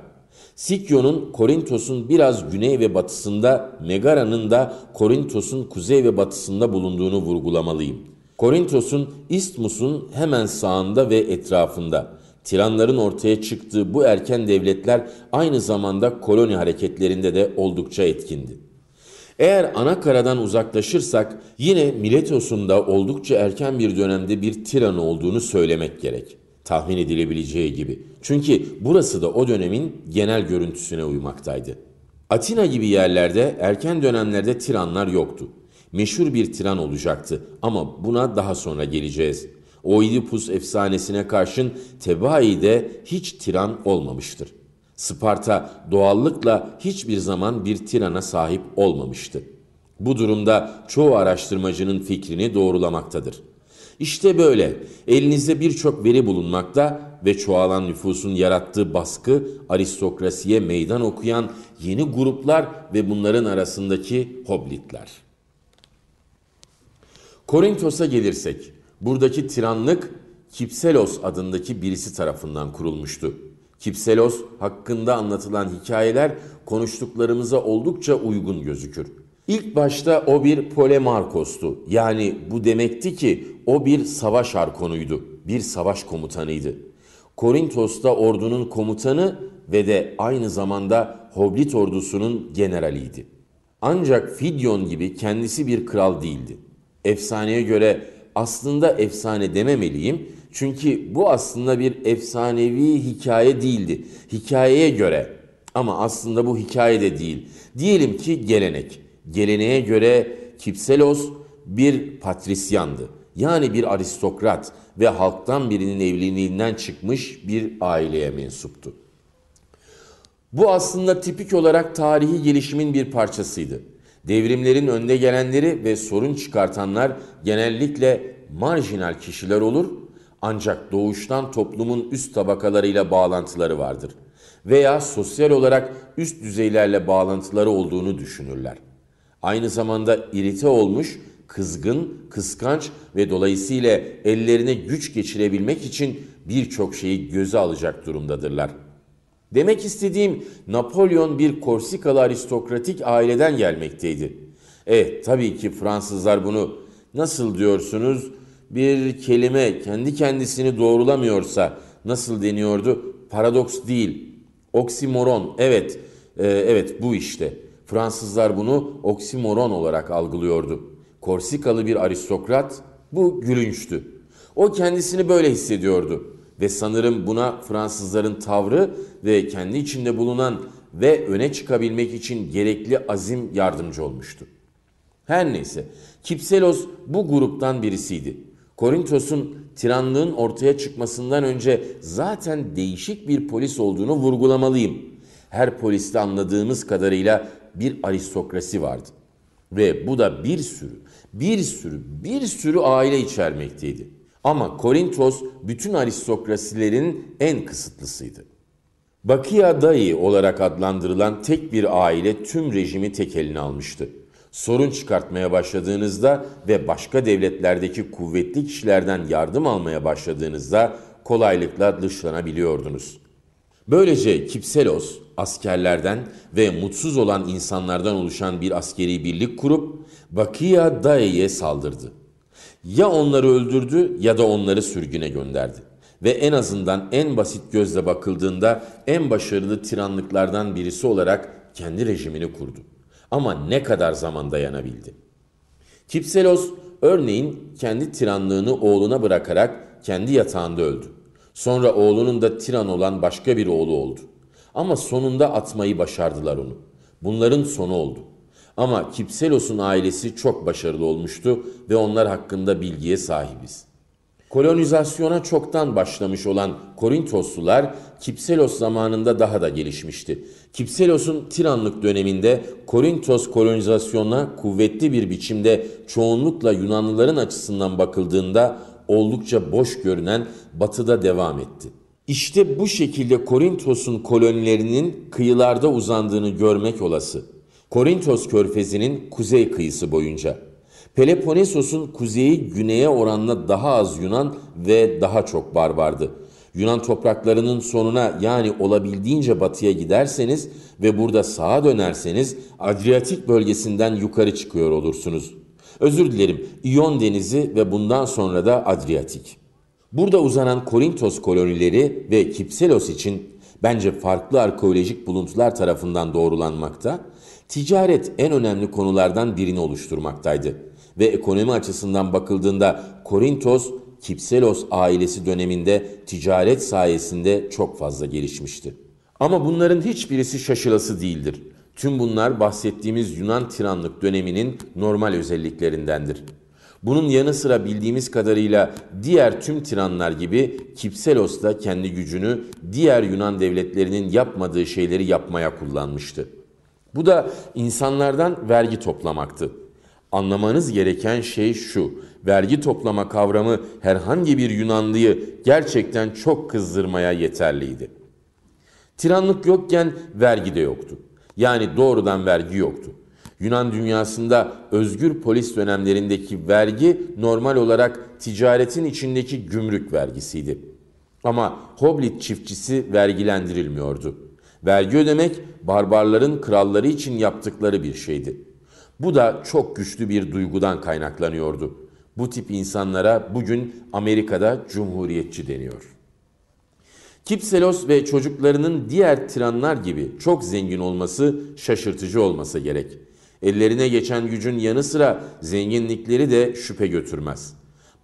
Sikyon'un Korintos'un biraz güney ve batısında, Megara'nın da Korintos'un kuzey ve batısında bulunduğunu vurgulamalıyım. Korintos'un İstmus'un hemen sağında ve etrafında Tiranların ortaya çıktığı bu erken devletler aynı zamanda koloni hareketlerinde de oldukça etkindi. Eğer ana karadan uzaklaşırsak yine da oldukça erken bir dönemde bir tiran olduğunu söylemek gerek. Tahmin edilebileceği gibi. Çünkü burası da o dönemin genel görüntüsüne uymaktaydı. Atina gibi yerlerde erken dönemlerde tiranlar yoktu. Meşhur bir tiran olacaktı ama buna daha sonra geleceğiz. Oidipus efsanesine karşın Tebai'de hiç tiran olmamıştır. Sparta doğallıkla hiçbir zaman bir tirana sahip olmamıştı. Bu durumda çoğu araştırmacının fikrini doğrulamaktadır. İşte böyle elinizde birçok veri bulunmakta ve çoğalan nüfusun yarattığı baskı aristokrasiye meydan okuyan yeni gruplar ve bunların arasındaki hoblitler. Korintos'a gelirsek, Buradaki tiranlık Kipselos adındaki birisi tarafından kurulmuştu. Kipselos hakkında anlatılan hikayeler konuştuklarımıza oldukça uygun gözükür. İlk başta o bir polemarkostu. Yani bu demekti ki o bir savaş arkonuydu. Bir savaş komutanıydı. Korintos'ta ordunun komutanı ve de aynı zamanda Hoblit ordusunun generaliydi. Ancak Fidyon gibi kendisi bir kral değildi. Efsaneye göre aslında efsane dememeliyim. Çünkü bu aslında bir efsanevi hikaye değildi. Hikayeye göre ama aslında bu hikaye de değil. Diyelim ki gelenek. Geleneğe göre Kipselos bir patrisyandı. Yani bir aristokrat ve halktan birinin evliliğinden çıkmış bir aileye mensuptu. Bu aslında tipik olarak tarihi gelişimin bir parçasıydı. Devrimlerin önde gelenleri ve sorun çıkartanlar genellikle marjinal kişiler olur ancak doğuştan toplumun üst tabakalarıyla bağlantıları vardır veya sosyal olarak üst düzeylerle bağlantıları olduğunu düşünürler. Aynı zamanda irite olmuş, kızgın, kıskanç ve dolayısıyla ellerine güç geçirebilmek için birçok şeyi göze alacak durumdadırlar.'' Demek istediğim Napolyon bir Korsikalı aristokratik aileden gelmekteydi. Evet tabii ki Fransızlar bunu nasıl diyorsunuz bir kelime kendi kendisini doğrulamıyorsa nasıl deniyordu? Paradoks değil. Oksimoron. Evet. E, evet bu işte. Fransızlar bunu oksimoron olarak algılıyordu. Korsikalı bir aristokrat bu gülünçtü. O kendisini böyle hissediyordu. Ve sanırım buna Fransızların tavrı ve kendi içinde bulunan ve öne çıkabilmek için gerekli azim yardımcı olmuştu. Her neyse, Kipselos bu gruptan birisiydi. Korintos'un tiranlığın ortaya çıkmasından önce zaten değişik bir polis olduğunu vurgulamalıyım. Her poliste anladığımız kadarıyla bir aristokrasi vardı. Ve bu da bir sürü, bir sürü, bir sürü aile içermekteydi. Ama Korintos bütün aristokrasilerin en kısıtlısıydı. Bakia Dai olarak adlandırılan tek bir aile tüm rejimi tek eline almıştı. Sorun çıkartmaya başladığınızda ve başka devletlerdeki kuvvetli kişilerden yardım almaya başladığınızda kolaylıkla dışlanabiliyordunuz. Böylece Kipselos askerlerden ve mutsuz olan insanlardan oluşan bir askeri birlik kurup Bakia Dai'ye saldırdı. Ya onları öldürdü ya da onları sürgüne gönderdi. Ve en azından en basit gözle bakıldığında en başarılı tiranlıklardan birisi olarak kendi rejimini kurdu. Ama ne kadar zaman dayanabildi? Kipselos örneğin kendi tiranlığını oğluna bırakarak kendi yatağında öldü. Sonra oğlunun da tiran olan başka bir oğlu oldu. Ama sonunda atmayı başardılar onu. Bunların sonu oldu. Ama Kipselos'un ailesi çok başarılı olmuştu ve onlar hakkında bilgiye sahibiz. Kolonizasyona çoktan başlamış olan Korintoslular Kipselos zamanında daha da gelişmişti. Kipselos'un tiranlık döneminde Korintos kolonizasyona kuvvetli bir biçimde çoğunlukla Yunanlıların açısından bakıldığında oldukça boş görünen batıda devam etti. İşte bu şekilde Korintos'un kolonilerinin kıyılarda uzandığını görmek olası. Korintos körfezinin kuzey kıyısı boyunca. Peloponesos'un kuzeyi güneye oranla daha az Yunan ve daha çok barbardı. Yunan topraklarının sonuna yani olabildiğince batıya giderseniz ve burada sağa dönerseniz Adriyatik bölgesinden yukarı çıkıyor olursunuz. Özür dilerim İyon Denizi ve bundan sonra da Adriyatik. Burada uzanan Korintos kolonileri ve Kipselos için bence farklı arkeolojik buluntular tarafından doğrulanmakta ticaret en önemli konulardan birini oluşturmaktaydı ve ekonomi açısından bakıldığında Korintos, Kipselos ailesi döneminde ticaret sayesinde çok fazla gelişmişti. Ama bunların hiçbirisi şaşılası değildir. Tüm bunlar bahsettiğimiz Yunan tiranlık döneminin normal özelliklerindendir. Bunun yanı sıra bildiğimiz kadarıyla diğer tüm tiranlar gibi Kipselos da kendi gücünü diğer Yunan devletlerinin yapmadığı şeyleri yapmaya kullanmıştı. Bu da insanlardan vergi toplamaktı. Anlamanız gereken şey şu. Vergi toplama kavramı herhangi bir Yunanlıyı gerçekten çok kızdırmaya yeterliydi. Tiranlık yokken vergi de yoktu. Yani doğrudan vergi yoktu. Yunan dünyasında özgür polis dönemlerindeki vergi normal olarak ticaretin içindeki gümrük vergisiydi. Ama Hoblit çiftçisi vergilendirilmiyordu. Vergi ödemek barbarların kralları için yaptıkları bir şeydi. Bu da çok güçlü bir duygudan kaynaklanıyordu. Bu tip insanlara bugün Amerika'da cumhuriyetçi deniyor. Kipselos ve çocuklarının diğer tiranlar gibi çok zengin olması şaşırtıcı olmasa gerek. Ellerine geçen gücün yanı sıra zenginlikleri de şüphe götürmez.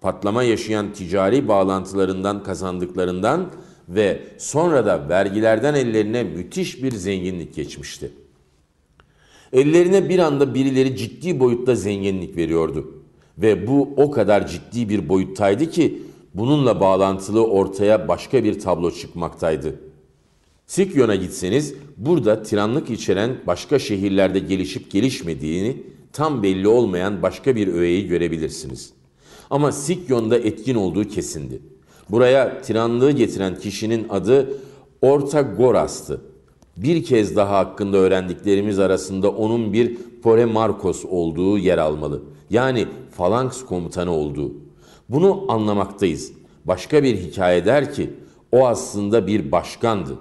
Patlama yaşayan ticari bağlantılarından kazandıklarından ve sonra da vergilerden ellerine müthiş bir zenginlik geçmişti. Ellerine bir anda birileri ciddi boyutta zenginlik veriyordu. Ve bu o kadar ciddi bir boyuttaydı ki bununla bağlantılı ortaya başka bir tablo çıkmaktaydı. Sikyon'a gitseniz burada tiranlık içeren başka şehirlerde gelişip gelişmediğini tam belli olmayan başka bir öğeyi görebilirsiniz. Ama Sikyon'da etkin olduğu kesindi. Buraya tiranlığı getiren kişinin adı Orta Goras'tı. Bir kez daha hakkında öğrendiklerimiz arasında onun bir Pore Marcos olduğu yer almalı. Yani Falanks komutanı olduğu. Bunu anlamaktayız. Başka bir hikaye der ki o aslında bir başkandı.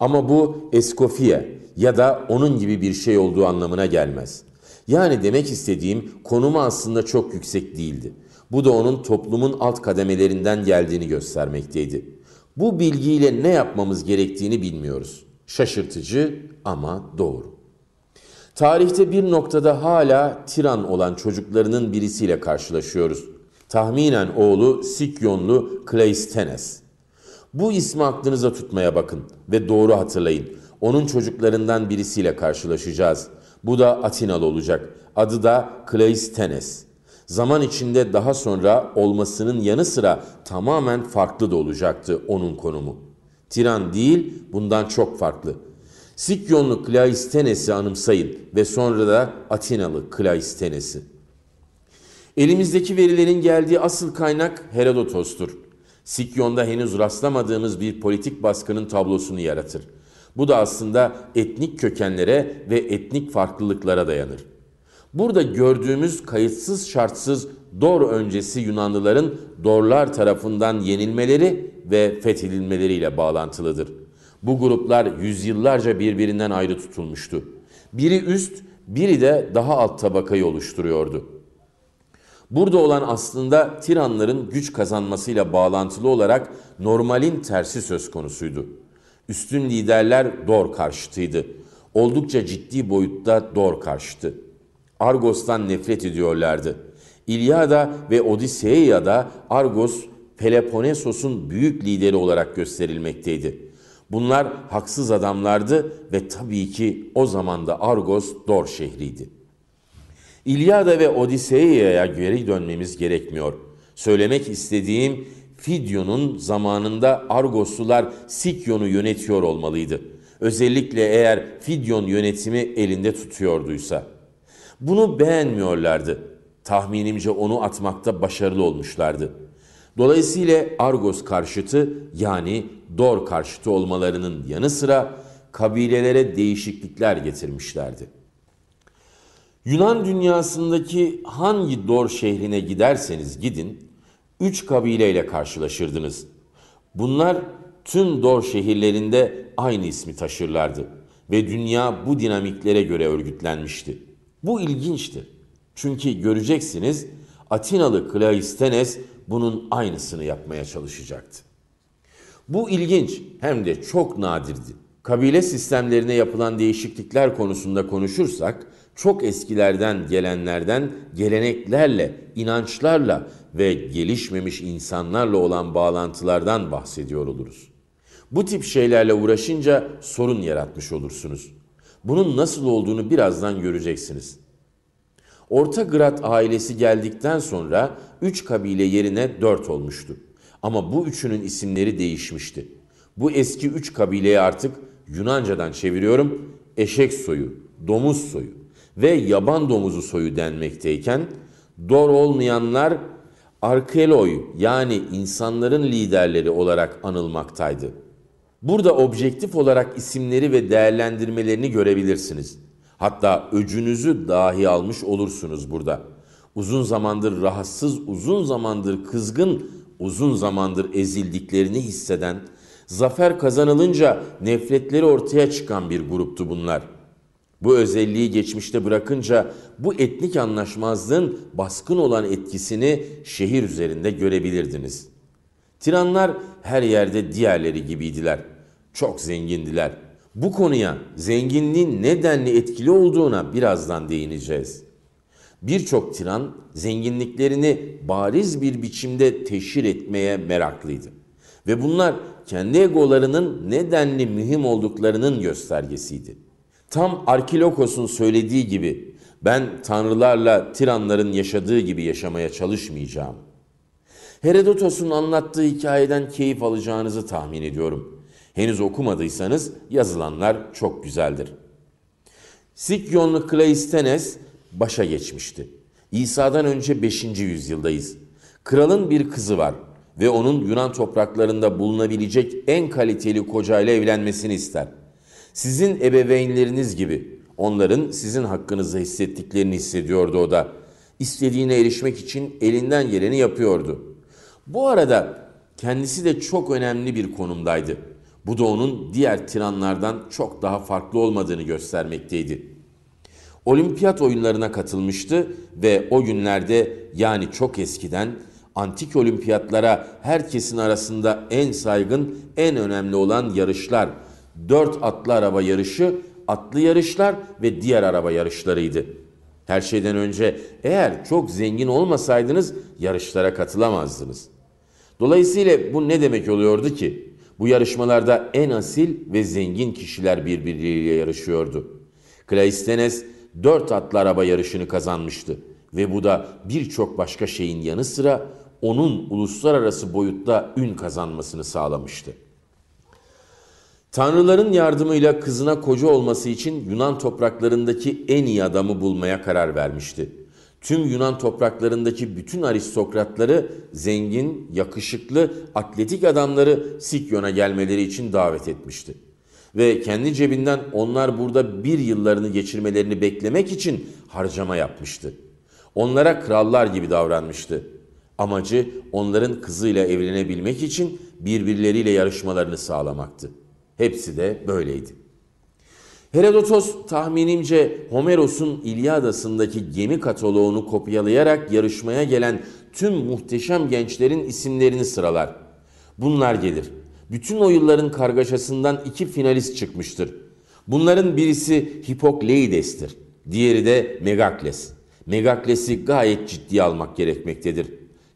Ama bu Eskofiye ya da onun gibi bir şey olduğu anlamına gelmez. Yani demek istediğim konumu aslında çok yüksek değildi. Bu da onun toplumun alt kademelerinden geldiğini göstermekteydi. Bu bilgiyle ne yapmamız gerektiğini bilmiyoruz. Şaşırtıcı ama doğru. Tarihte bir noktada hala tiran olan çocuklarının birisiyle karşılaşıyoruz. Tahminen oğlu Sikyonlu Cleistenes. Bu ismi aklınıza tutmaya bakın ve doğru hatırlayın. Onun çocuklarından birisiyle karşılaşacağız. Bu da Atinalı olacak. Adı da Cleistenes. Zaman içinde daha sonra olmasının yanı sıra tamamen farklı da olacaktı onun konumu. Tiran değil, bundan çok farklı. Sikyonlu Klaistenesi anımsayın ve sonra da Atinalı Klaistenesi. Elimizdeki verilerin geldiği asıl kaynak Herodotos'tur. Sikyon'da henüz rastlamadığımız bir politik baskının tablosunu yaratır. Bu da aslında etnik kökenlere ve etnik farklılıklara dayanır. Burada gördüğümüz kayıtsız şartsız Dor öncesi Yunanlıların Dorlar tarafından yenilmeleri ve fethedilmeleriyle bağlantılıdır. Bu gruplar yüzyıllarca birbirinden ayrı tutulmuştu. Biri üst, biri de daha alt tabakayı oluşturuyordu. Burada olan aslında tiranların güç kazanmasıyla bağlantılı olarak normalin tersi söz konusuydu. Üstün liderler Dor karşıtıydı. Oldukça ciddi boyutta Dor karşıtı. Argos'tan nefret ediyorlardı. İlyada ve Odisea'da Argos Peloponnesos'un büyük lideri olarak gösterilmekteydi. Bunlar haksız adamlardı ve tabii ki o zaman da Argos Dor şehriydi. İlyada ve Odisea'ya geri dönmemiz gerekmiyor. Söylemek istediğim Fidyon'un zamanında Argoslular Sikyon'u yönetiyor olmalıydı. Özellikle eğer Fidyon yönetimi elinde tutuyorduysa.'' Bunu beğenmiyorlardı. Tahminimce onu atmakta başarılı olmuşlardı. Dolayısıyla Argos karşıtı yani Dor karşıtı olmalarının yanı sıra kabilelere değişiklikler getirmişlerdi. Yunan dünyasındaki hangi Dor şehrine giderseniz gidin, üç kabileyle karşılaşırdınız. Bunlar tüm Dor şehirlerinde aynı ismi taşırlardı ve dünya bu dinamiklere göre örgütlenmişti. Bu ilginçtir. Çünkü göreceksiniz Atinalı Cleisthenes bunun aynısını yapmaya çalışacaktı. Bu ilginç hem de çok nadirdi. Kabile sistemlerine yapılan değişiklikler konusunda konuşursak çok eskilerden gelenlerden geleneklerle, inançlarla ve gelişmemiş insanlarla olan bağlantılardan bahsediyor oluruz. Bu tip şeylerle uğraşınca sorun yaratmış olursunuz. Bunun nasıl olduğunu birazdan göreceksiniz. Orta Grat ailesi geldikten sonra üç kabile yerine dört olmuştu. Ama bu üçünün isimleri değişmişti. Bu eski üç kabileyi artık Yunanca'dan çeviriyorum eşek soyu, domuz soyu ve yaban domuzu soyu denmekteyken dor olmayanlar Arkeloy yani insanların liderleri olarak anılmaktaydı. Burada objektif olarak isimleri ve değerlendirmelerini görebilirsiniz. Hatta öcünüzü dahi almış olursunuz burada. Uzun zamandır rahatsız, uzun zamandır kızgın, uzun zamandır ezildiklerini hisseden, zafer kazanılınca nefretleri ortaya çıkan bir gruptu bunlar. Bu özelliği geçmişte bırakınca bu etnik anlaşmazlığın baskın olan etkisini şehir üzerinde görebilirdiniz.'' Tiranlar her yerde diğerleri gibiydiler. Çok zengindiler. Bu konuya zenginliğin ne etkili olduğuna birazdan değineceğiz. Birçok tiran zenginliklerini bariz bir biçimde teşhir etmeye meraklıydı. Ve bunlar kendi egolarının ne mühim olduklarının göstergesiydi. Tam Arkilokos'un söylediği gibi ben tanrılarla tiranların yaşadığı gibi yaşamaya çalışmayacağım.'' Herodotos'un anlattığı hikayeden keyif alacağınızı tahmin ediyorum. Henüz okumadıysanız yazılanlar çok güzeldir. Sikyonlu Kleistenes başa geçmişti. İsa'dan önce 5. yüzyıldayız. Kralın bir kızı var ve onun Yunan topraklarında bulunabilecek en kaliteli kocayla evlenmesini ister. Sizin ebeveynleriniz gibi onların sizin hakkınızda hissettiklerini hissediyordu o da. İstediğine erişmek için elinden geleni yapıyordu. Bu arada kendisi de çok önemli bir konumdaydı. Bu da onun diğer tiranlardan çok daha farklı olmadığını göstermekteydi. Olimpiyat oyunlarına katılmıştı ve o günlerde yani çok eskiden antik olimpiyatlara herkesin arasında en saygın, en önemli olan yarışlar, dört atlı araba yarışı, atlı yarışlar ve diğer araba yarışlarıydı. Her şeyden önce eğer çok zengin olmasaydınız yarışlara katılamazdınız. Dolayısıyla bu ne demek oluyordu ki? Bu yarışmalarda en asil ve zengin kişiler birbirleriyle yarışıyordu. Kleistenes dört atlı araba yarışını kazanmıştı ve bu da birçok başka şeyin yanı sıra onun uluslararası boyutta ün kazanmasını sağlamıştı. Tanrıların yardımıyla kızına koca olması için Yunan topraklarındaki en iyi adamı bulmaya karar vermişti. Tüm Yunan topraklarındaki bütün aristokratları, zengin, yakışıklı, atletik adamları Sikyon'a gelmeleri için davet etmişti. Ve kendi cebinden onlar burada bir yıllarını geçirmelerini beklemek için harcama yapmıştı. Onlara krallar gibi davranmıştı. Amacı onların kızıyla evlenebilmek için birbirleriyle yarışmalarını sağlamaktı. Hepsi de böyleydi. Herodotos tahminimce Homeros'un İlyadasındaki gemi kataloğunu kopyalayarak yarışmaya gelen tüm muhteşem gençlerin isimlerini sıralar. Bunlar gelir. Bütün o yılların kargaşasından iki finalist çıkmıştır. Bunların birisi Hipokleides'tir. Diğeri de Megakles. Megakles'i gayet ciddi almak gerekmektedir.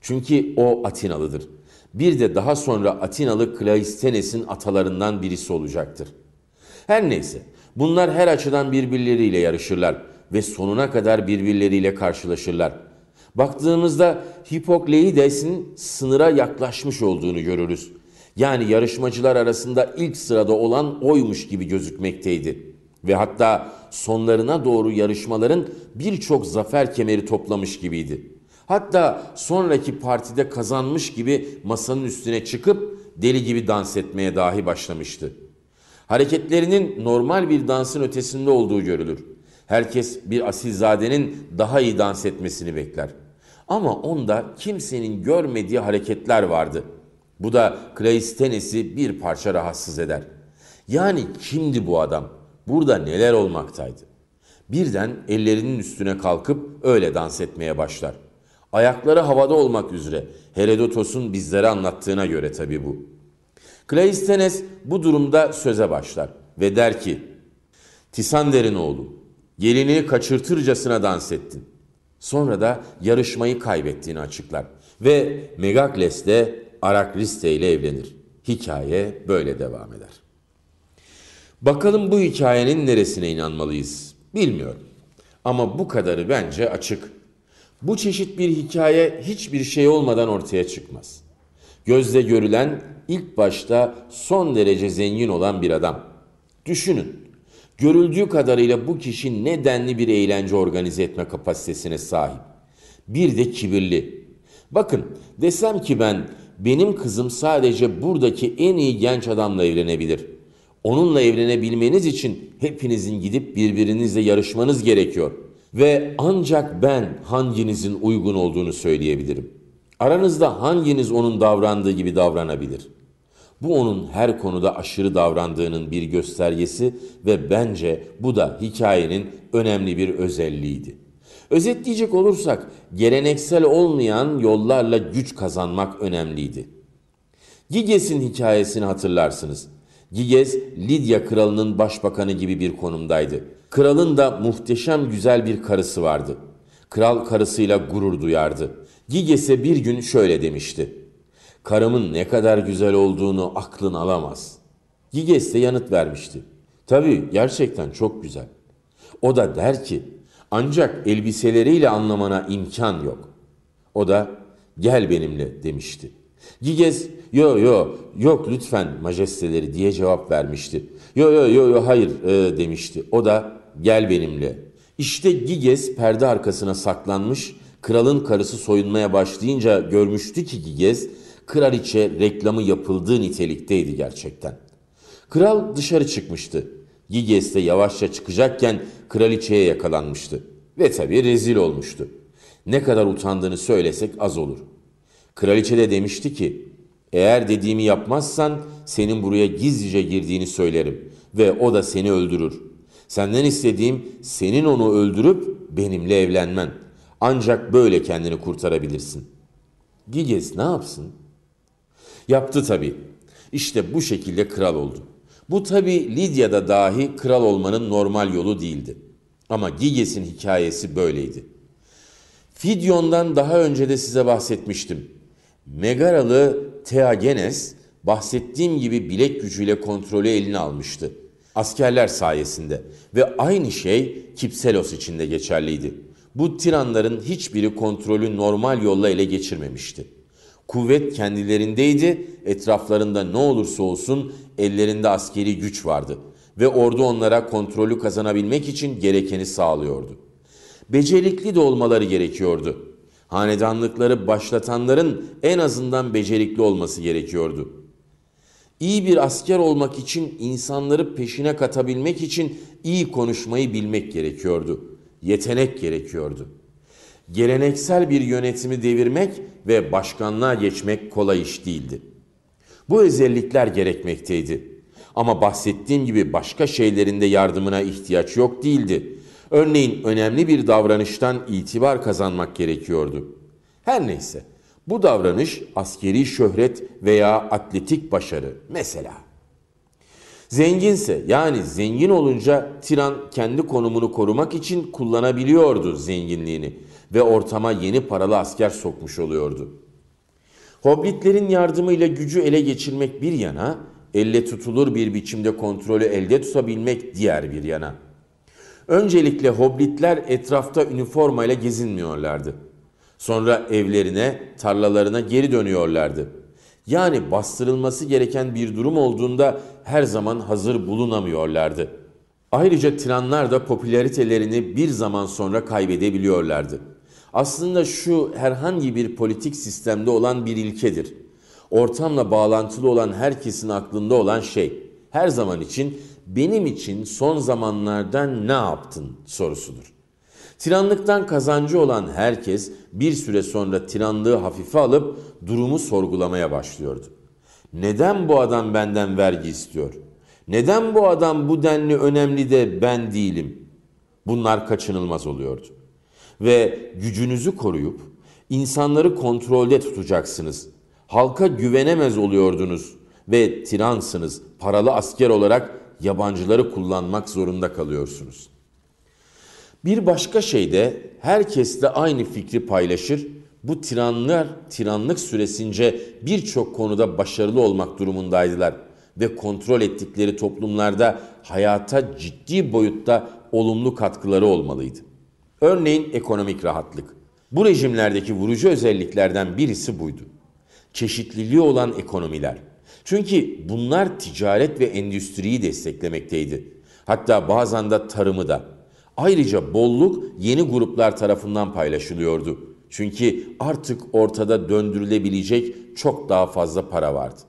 Çünkü o Atinalıdır bir de daha sonra Atinalı Klaistenes'in atalarından birisi olacaktır. Her neyse, bunlar her açıdan birbirleriyle yarışırlar ve sonuna kadar birbirleriyle karşılaşırlar. Baktığımızda Hipokleides'in sınıra yaklaşmış olduğunu görürüz. Yani yarışmacılar arasında ilk sırada olan oymuş gibi gözükmekteydi. Ve hatta sonlarına doğru yarışmaların birçok zafer kemeri toplamış gibiydi. Hatta sonraki partide kazanmış gibi masanın üstüne çıkıp deli gibi dans etmeye dahi başlamıştı. Hareketlerinin normal bir dansın ötesinde olduğu görülür. Herkes bir asilzadenin daha iyi dans etmesini bekler. Ama onda kimsenin görmediği hareketler vardı. Bu da Cleistenes'i bir parça rahatsız eder. Yani kimdi bu adam? Burada neler olmaktaydı? Birden ellerinin üstüne kalkıp öyle dans etmeye başlar ayakları havada olmak üzere. Herodotos'un bizlere anlattığına göre tabi bu. Kleisthenes bu durumda söze başlar ve der ki, Tisander'in oğlu, gelini kaçırtırcasına dans ettin. Sonra da yarışmayı kaybettiğini açıklar ve Megakles de Arakliste ile evlenir. Hikaye böyle devam eder. Bakalım bu hikayenin neresine inanmalıyız? Bilmiyorum. Ama bu kadarı bence açık. Bu çeşit bir hikaye hiçbir şey olmadan ortaya çıkmaz. Gözle görülen ilk başta son derece zengin olan bir adam. Düşünün. Görüldüğü kadarıyla bu kişi nedenli bir eğlence organize etme kapasitesine sahip. Bir de kibirli. Bakın desem ki ben benim kızım sadece buradaki en iyi genç adamla evlenebilir. Onunla evlenebilmeniz için hepinizin gidip birbirinizle yarışmanız gerekiyor.'' ve ancak ben hanginizin uygun olduğunu söyleyebilirim. Aranızda hanginiz onun davrandığı gibi davranabilir? Bu onun her konuda aşırı davrandığının bir göstergesi ve bence bu da hikayenin önemli bir özelliğiydi. Özetleyecek olursak geleneksel olmayan yollarla güç kazanmak önemliydi. Giges'in hikayesini hatırlarsınız. Giges Lidya kralının başbakanı gibi bir konumdaydı Kralın da muhteşem güzel bir karısı vardı. Kral karısıyla gurur duyardı. Giges'e bir gün şöyle demişti. Karımın ne kadar güzel olduğunu aklın alamaz. Giges de yanıt vermişti. Tabii gerçekten çok güzel. O da der ki ancak elbiseleriyle anlamana imkan yok. O da gel benimle demişti.'' Giges, yo yo, yok lütfen majesteleri diye cevap vermişti. Yo yo yo yo hayır e, demişti. O da gel benimle. İşte Giges perde arkasına saklanmış, kralın karısı soyunmaya başlayınca görmüştü ki Giges kraliçe reklamı yapıldığı nitelikteydi gerçekten. Kral dışarı çıkmıştı. Giges de yavaşça çıkacakken kraliçeye yakalanmıştı. Ve tabii rezil olmuştu. Ne kadar utandığını söylesek az olur.'' Kraliçe de demişti ki, eğer dediğimi yapmazsan senin buraya gizlice girdiğini söylerim ve o da seni öldürür. Senden istediğim senin onu öldürüp benimle evlenmen. Ancak böyle kendini kurtarabilirsin. Giges ne yapsın? Yaptı tabii. İşte bu şekilde kral oldu. Bu tabi Lidya'da dahi kral olmanın normal yolu değildi. Ama Giges'in hikayesi böyleydi. Fidyon'dan daha önce de size bahsetmiştim. Megaralı Teagenes bahsettiğim gibi bilek gücüyle kontrolü eline almıştı. Askerler sayesinde ve aynı şey Kipselos için de geçerliydi. Bu tiranların hiçbiri kontrolü normal yolla ele geçirmemişti. Kuvvet kendilerindeydi, etraflarında ne olursa olsun ellerinde askeri güç vardı ve ordu onlara kontrolü kazanabilmek için gerekeni sağlıyordu. Becerikli de olmaları gerekiyordu hanedanlıkları başlatanların en azından becerikli olması gerekiyordu. İyi bir asker olmak için insanları peşine katabilmek için iyi konuşmayı bilmek gerekiyordu. Yetenek gerekiyordu. Geleneksel bir yönetimi devirmek ve başkanlığa geçmek kolay iş değildi. Bu özellikler gerekmekteydi. Ama bahsettiğim gibi başka şeylerin de yardımına ihtiyaç yok değildi.'' Örneğin önemli bir davranıştan itibar kazanmak gerekiyordu. Her neyse bu davranış askeri şöhret veya atletik başarı mesela. Zenginse yani zengin olunca tiran kendi konumunu korumak için kullanabiliyordu zenginliğini ve ortama yeni paralı asker sokmuş oluyordu. Hobbitlerin yardımıyla gücü ele geçirmek bir yana, elle tutulur bir biçimde kontrolü elde tutabilmek diğer bir yana.'' Öncelikle hoblitler etrafta üniformayla gezinmiyorlardı. Sonra evlerine, tarlalarına geri dönüyorlardı. Yani bastırılması gereken bir durum olduğunda her zaman hazır bulunamıyorlardı. Ayrıca tiranlar da popülaritelerini bir zaman sonra kaybedebiliyorlardı. Aslında şu herhangi bir politik sistemde olan bir ilkedir. Ortamla bağlantılı olan herkesin aklında olan şey her zaman için benim için son zamanlarda ne yaptın sorusudur. Tiranlıktan kazancı olan herkes bir süre sonra tiranlığı hafife alıp durumu sorgulamaya başlıyordu. Neden bu adam benden vergi istiyor? Neden bu adam bu denli önemli de ben değilim? Bunlar kaçınılmaz oluyordu. Ve gücünüzü koruyup insanları kontrolde tutacaksınız. Halka güvenemez oluyordunuz ve tiransınız. Paralı asker olarak yabancıları kullanmak zorunda kalıyorsunuz. Bir başka şey de herkesle aynı fikri paylaşır. Bu tiranlar tiranlık süresince birçok konuda başarılı olmak durumundaydılar ve kontrol ettikleri toplumlarda hayata ciddi boyutta olumlu katkıları olmalıydı. Örneğin ekonomik rahatlık. Bu rejimlerdeki vurucu özelliklerden birisi buydu. Çeşitliliği olan ekonomiler çünkü bunlar ticaret ve endüstriyi desteklemekteydi. Hatta bazen de tarımı da. Ayrıca bolluk yeni gruplar tarafından paylaşılıyordu. Çünkü artık ortada döndürülebilecek çok daha fazla para vardı.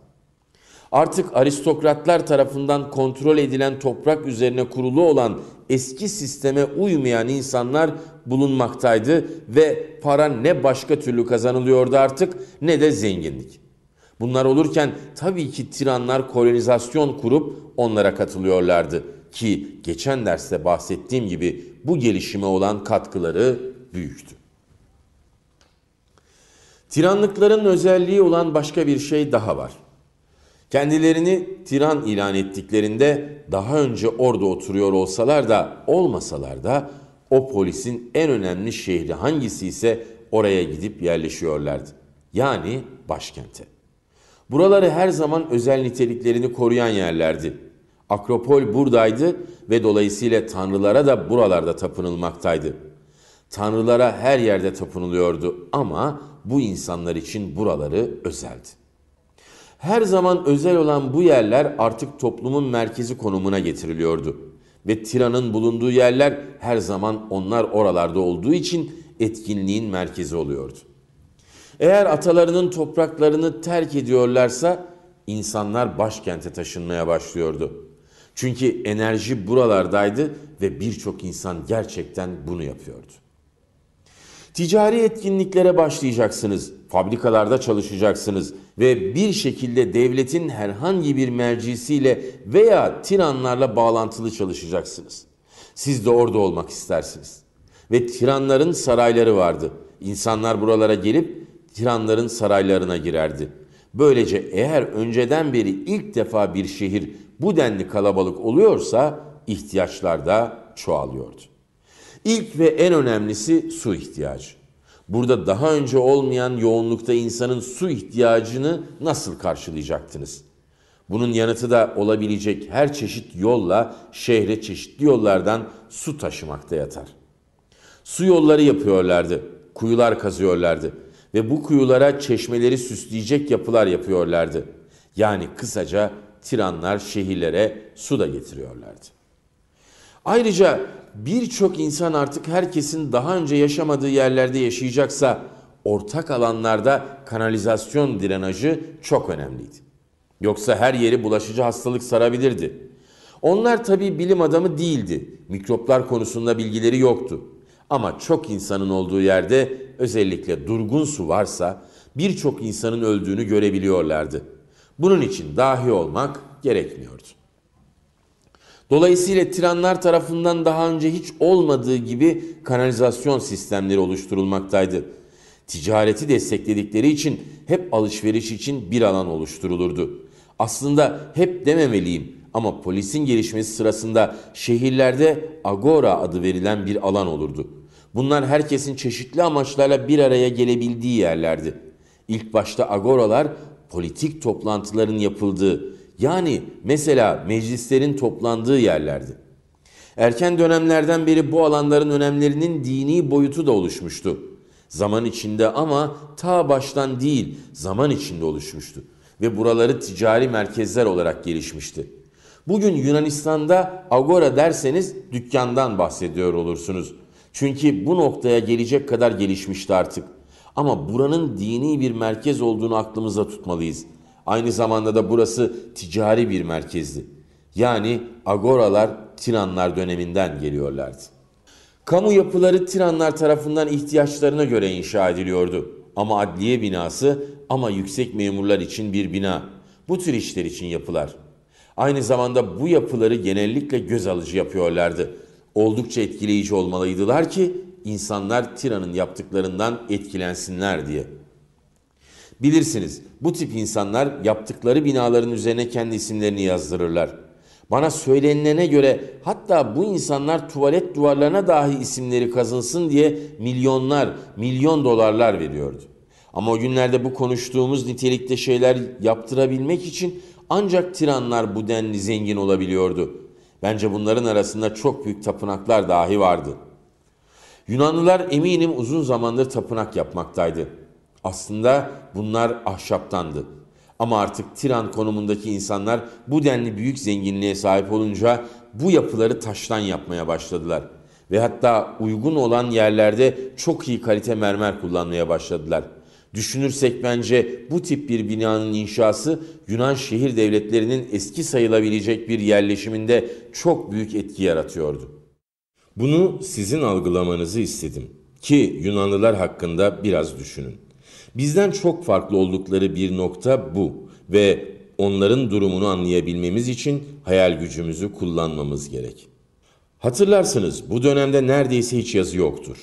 Artık aristokratlar tarafından kontrol edilen toprak üzerine kurulu olan eski sisteme uymayan insanlar bulunmaktaydı ve para ne başka türlü kazanılıyordu artık ne de zenginlik. Bunlar olurken tabii ki tiranlar kolonizasyon kurup onlara katılıyorlardı ki geçen derste bahsettiğim gibi bu gelişime olan katkıları büyüktü. Tiranlıkların özelliği olan başka bir şey daha var. Kendilerini tiran ilan ettiklerinde daha önce orada oturuyor olsalar da olmasalar da o polisin en önemli şehri hangisi ise oraya gidip yerleşiyorlardı. Yani başkente. Buraları her zaman özel niteliklerini koruyan yerlerdi. Akropol buradaydı ve dolayısıyla tanrılara da buralarda tapınılmaktaydı. Tanrılara her yerde tapınılıyordu ama bu insanlar için buraları özeldi. Her zaman özel olan bu yerler artık toplumun merkezi konumuna getiriliyordu ve tiranın bulunduğu yerler her zaman onlar oralarda olduğu için etkinliğin merkezi oluyordu. Eğer atalarının topraklarını terk ediyorlarsa insanlar başkente taşınmaya başlıyordu. Çünkü enerji buralardaydı ve birçok insan gerçekten bunu yapıyordu. Ticari etkinliklere başlayacaksınız, fabrikalarda çalışacaksınız ve bir şekilde devletin herhangi bir mercisiyle veya tiranlarla bağlantılı çalışacaksınız. Siz de orada olmak istersiniz. Ve tiranların sarayları vardı. İnsanlar buralara gelip tiranların saraylarına girerdi. Böylece eğer önceden beri ilk defa bir şehir bu denli kalabalık oluyorsa ihtiyaçlar da çoğalıyordu. İlk ve en önemlisi su ihtiyacı. Burada daha önce olmayan yoğunlukta insanın su ihtiyacını nasıl karşılayacaktınız? Bunun yanıtı da olabilecek her çeşit yolla şehre çeşitli yollardan su taşımakta yatar. Su yolları yapıyorlardı, kuyular kazıyorlardı ve bu kuyulara çeşmeleri süsleyecek yapılar yapıyorlardı. Yani kısaca tiranlar şehirlere su da getiriyorlardı. Ayrıca birçok insan artık herkesin daha önce yaşamadığı yerlerde yaşayacaksa ortak alanlarda kanalizasyon drenajı çok önemliydi. Yoksa her yeri bulaşıcı hastalık sarabilirdi. Onlar tabi bilim adamı değildi. Mikroplar konusunda bilgileri yoktu. Ama çok insanın olduğu yerde özellikle durgun su varsa birçok insanın öldüğünü görebiliyorlardı. Bunun için dahi olmak gerekmiyordu. Dolayısıyla tiranlar tarafından daha önce hiç olmadığı gibi kanalizasyon sistemleri oluşturulmaktaydı. Ticareti destekledikleri için hep alışveriş için bir alan oluşturulurdu. Aslında hep dememeliyim ama polisin gelişmesi sırasında şehirlerde agora adı verilen bir alan olurdu. Bunlar herkesin çeşitli amaçlarla bir araya gelebildiği yerlerdi. İlk başta agoralar politik toplantıların yapıldığı yani mesela meclislerin toplandığı yerlerdi. Erken dönemlerden beri bu alanların önemlerinin dini boyutu da oluşmuştu. Zaman içinde ama ta baştan değil zaman içinde oluşmuştu ve buraları ticari merkezler olarak gelişmişti. Bugün Yunanistan'da agora derseniz dükkandan bahsediyor olursunuz. Çünkü bu noktaya gelecek kadar gelişmişti artık. Ama buranın dini bir merkez olduğunu aklımıza tutmalıyız. Aynı zamanda da burası ticari bir merkezdi. Yani agoralar tiranlar döneminden geliyorlardı. Kamu yapıları tiranlar tarafından ihtiyaçlarına göre inşa ediliyordu. Ama adliye binası ama yüksek memurlar için bir bina. Bu tür işler için yapılar. Aynı zamanda bu yapıları genellikle göz alıcı yapıyorlardı. Oldukça etkileyici olmalıydılar ki insanlar Tiran'ın yaptıklarından etkilensinler diye. Bilirsiniz bu tip insanlar yaptıkları binaların üzerine kendi isimlerini yazdırırlar. Bana söylenilene göre hatta bu insanlar tuvalet duvarlarına dahi isimleri kazınsın diye milyonlar, milyon dolarlar veriyordu. Ama o günlerde bu konuştuğumuz nitelikte şeyler yaptırabilmek için ancak tiranlar bu denli zengin olabiliyordu. Bence bunların arasında çok büyük tapınaklar dahi vardı. Yunanlılar eminim uzun zamandır tapınak yapmaktaydı. Aslında bunlar ahşaptandı. Ama artık Tiran konumundaki insanlar bu denli büyük zenginliğe sahip olunca bu yapıları taştan yapmaya başladılar. Ve hatta uygun olan yerlerde çok iyi kalite mermer kullanmaya başladılar.'' Düşünürsek bence bu tip bir binanın inşası Yunan şehir devletlerinin eski sayılabilecek bir yerleşiminde çok büyük etki yaratıyordu. Bunu sizin algılamanızı istedim ki Yunanlılar hakkında biraz düşünün. Bizden çok farklı oldukları bir nokta bu ve onların durumunu anlayabilmemiz için hayal gücümüzü kullanmamız gerek. Hatırlarsınız bu dönemde neredeyse hiç yazı yoktur.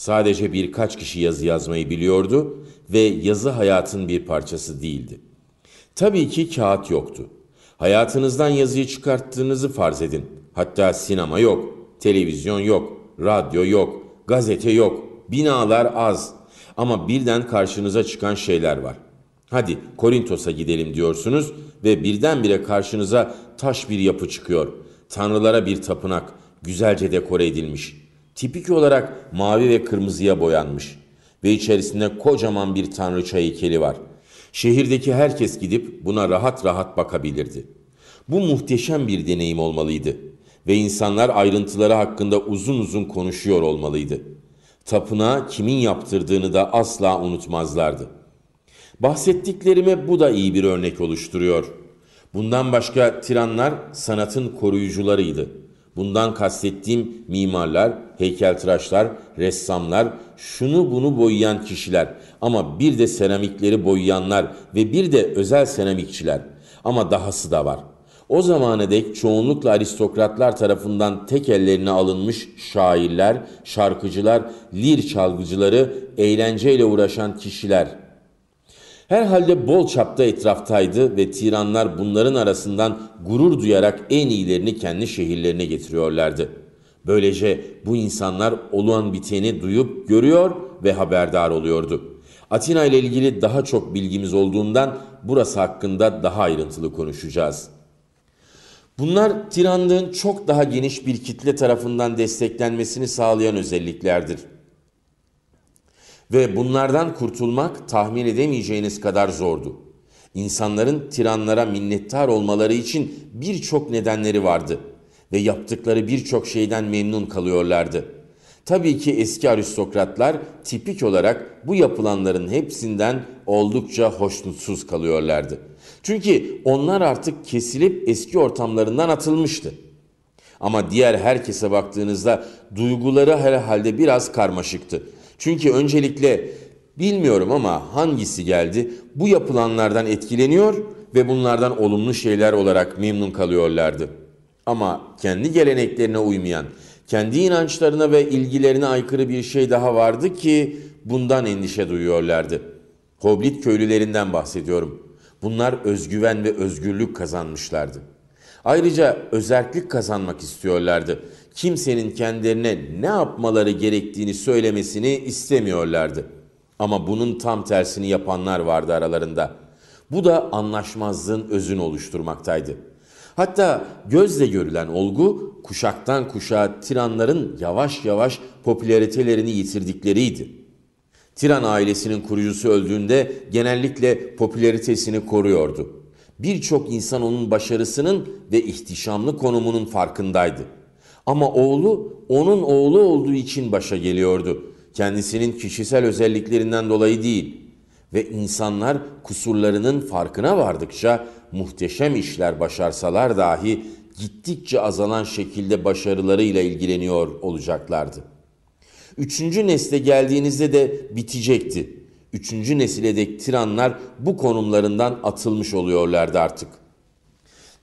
Sadece birkaç kişi yazı yazmayı biliyordu ve yazı hayatın bir parçası değildi. Tabii ki kağıt yoktu. Hayatınızdan yazıyı çıkarttığınızı farz edin. Hatta sinema yok, televizyon yok, radyo yok, gazete yok, binalar az. Ama birden karşınıza çıkan şeyler var. Hadi Korintos'a gidelim diyorsunuz ve birdenbire karşınıza taş bir yapı çıkıyor. Tanrılara bir tapınak, güzelce dekore edilmiş tipik olarak mavi ve kırmızıya boyanmış ve içerisinde kocaman bir tanrıça heykeli var. Şehirdeki herkes gidip buna rahat rahat bakabilirdi. Bu muhteşem bir deneyim olmalıydı ve insanlar ayrıntıları hakkında uzun uzun konuşuyor olmalıydı. Tapınağı kimin yaptırdığını da asla unutmazlardı. Bahsettiklerime bu da iyi bir örnek oluşturuyor. Bundan başka tiranlar sanatın koruyucularıydı. Bundan kastettiğim mimarlar, heykeltıraşlar, ressamlar, şunu bunu boyayan kişiler ama bir de seramikleri boyayanlar ve bir de özel seramikçiler. Ama dahası da var. O zamana dek çoğunlukla aristokratlar tarafından tek ellerine alınmış şairler, şarkıcılar, lir çalgıcıları, eğlenceyle uğraşan kişiler. Herhalde bol çapta etraftaydı ve tiranlar bunların arasından gurur duyarak en iyilerini kendi şehirlerine getiriyorlardı.'' Böylece bu insanlar olan biteni duyup görüyor ve haberdar oluyordu. Atina ile ilgili daha çok bilgimiz olduğundan burası hakkında daha ayrıntılı konuşacağız. Bunlar tiranlığın çok daha geniş bir kitle tarafından desteklenmesini sağlayan özelliklerdir. Ve bunlardan kurtulmak tahmin edemeyeceğiniz kadar zordu. İnsanların tiranlara minnettar olmaları için birçok nedenleri vardı.'' ve yaptıkları birçok şeyden memnun kalıyorlardı. Tabii ki eski aristokratlar tipik olarak bu yapılanların hepsinden oldukça hoşnutsuz kalıyorlardı. Çünkü onlar artık kesilip eski ortamlarından atılmıştı. Ama diğer herkese baktığınızda duyguları herhalde biraz karmaşıktı. Çünkü öncelikle bilmiyorum ama hangisi geldi bu yapılanlardan etkileniyor ve bunlardan olumlu şeyler olarak memnun kalıyorlardı.'' Ama kendi geleneklerine uymayan, kendi inançlarına ve ilgilerine aykırı bir şey daha vardı ki bundan endişe duyuyorlardı. Hoblit köylülerinden bahsediyorum. Bunlar özgüven ve özgürlük kazanmışlardı. Ayrıca özerklik kazanmak istiyorlardı. Kimsenin kendilerine ne yapmaları gerektiğini söylemesini istemiyorlardı. Ama bunun tam tersini yapanlar vardı aralarında. Bu da anlaşmazlığın özünü oluşturmaktaydı.'' Hatta gözle görülen olgu kuşaktan kuşağa tiranların yavaş yavaş popülaritelerini yitirdikleriydi. Tiran ailesinin kurucusu öldüğünde genellikle popülaritesini koruyordu. Birçok insan onun başarısının ve ihtişamlı konumunun farkındaydı. Ama oğlu onun oğlu olduğu için başa geliyordu. Kendisinin kişisel özelliklerinden dolayı değil. Ve insanlar kusurlarının farkına vardıkça muhteşem işler başarsalar dahi gittikçe azalan şekilde başarılarıyla ilgileniyor olacaklardı. Üçüncü nesle geldiğinizde de bitecekti. Üçüncü nesile dek tiranlar bu konumlarından atılmış oluyorlardı artık.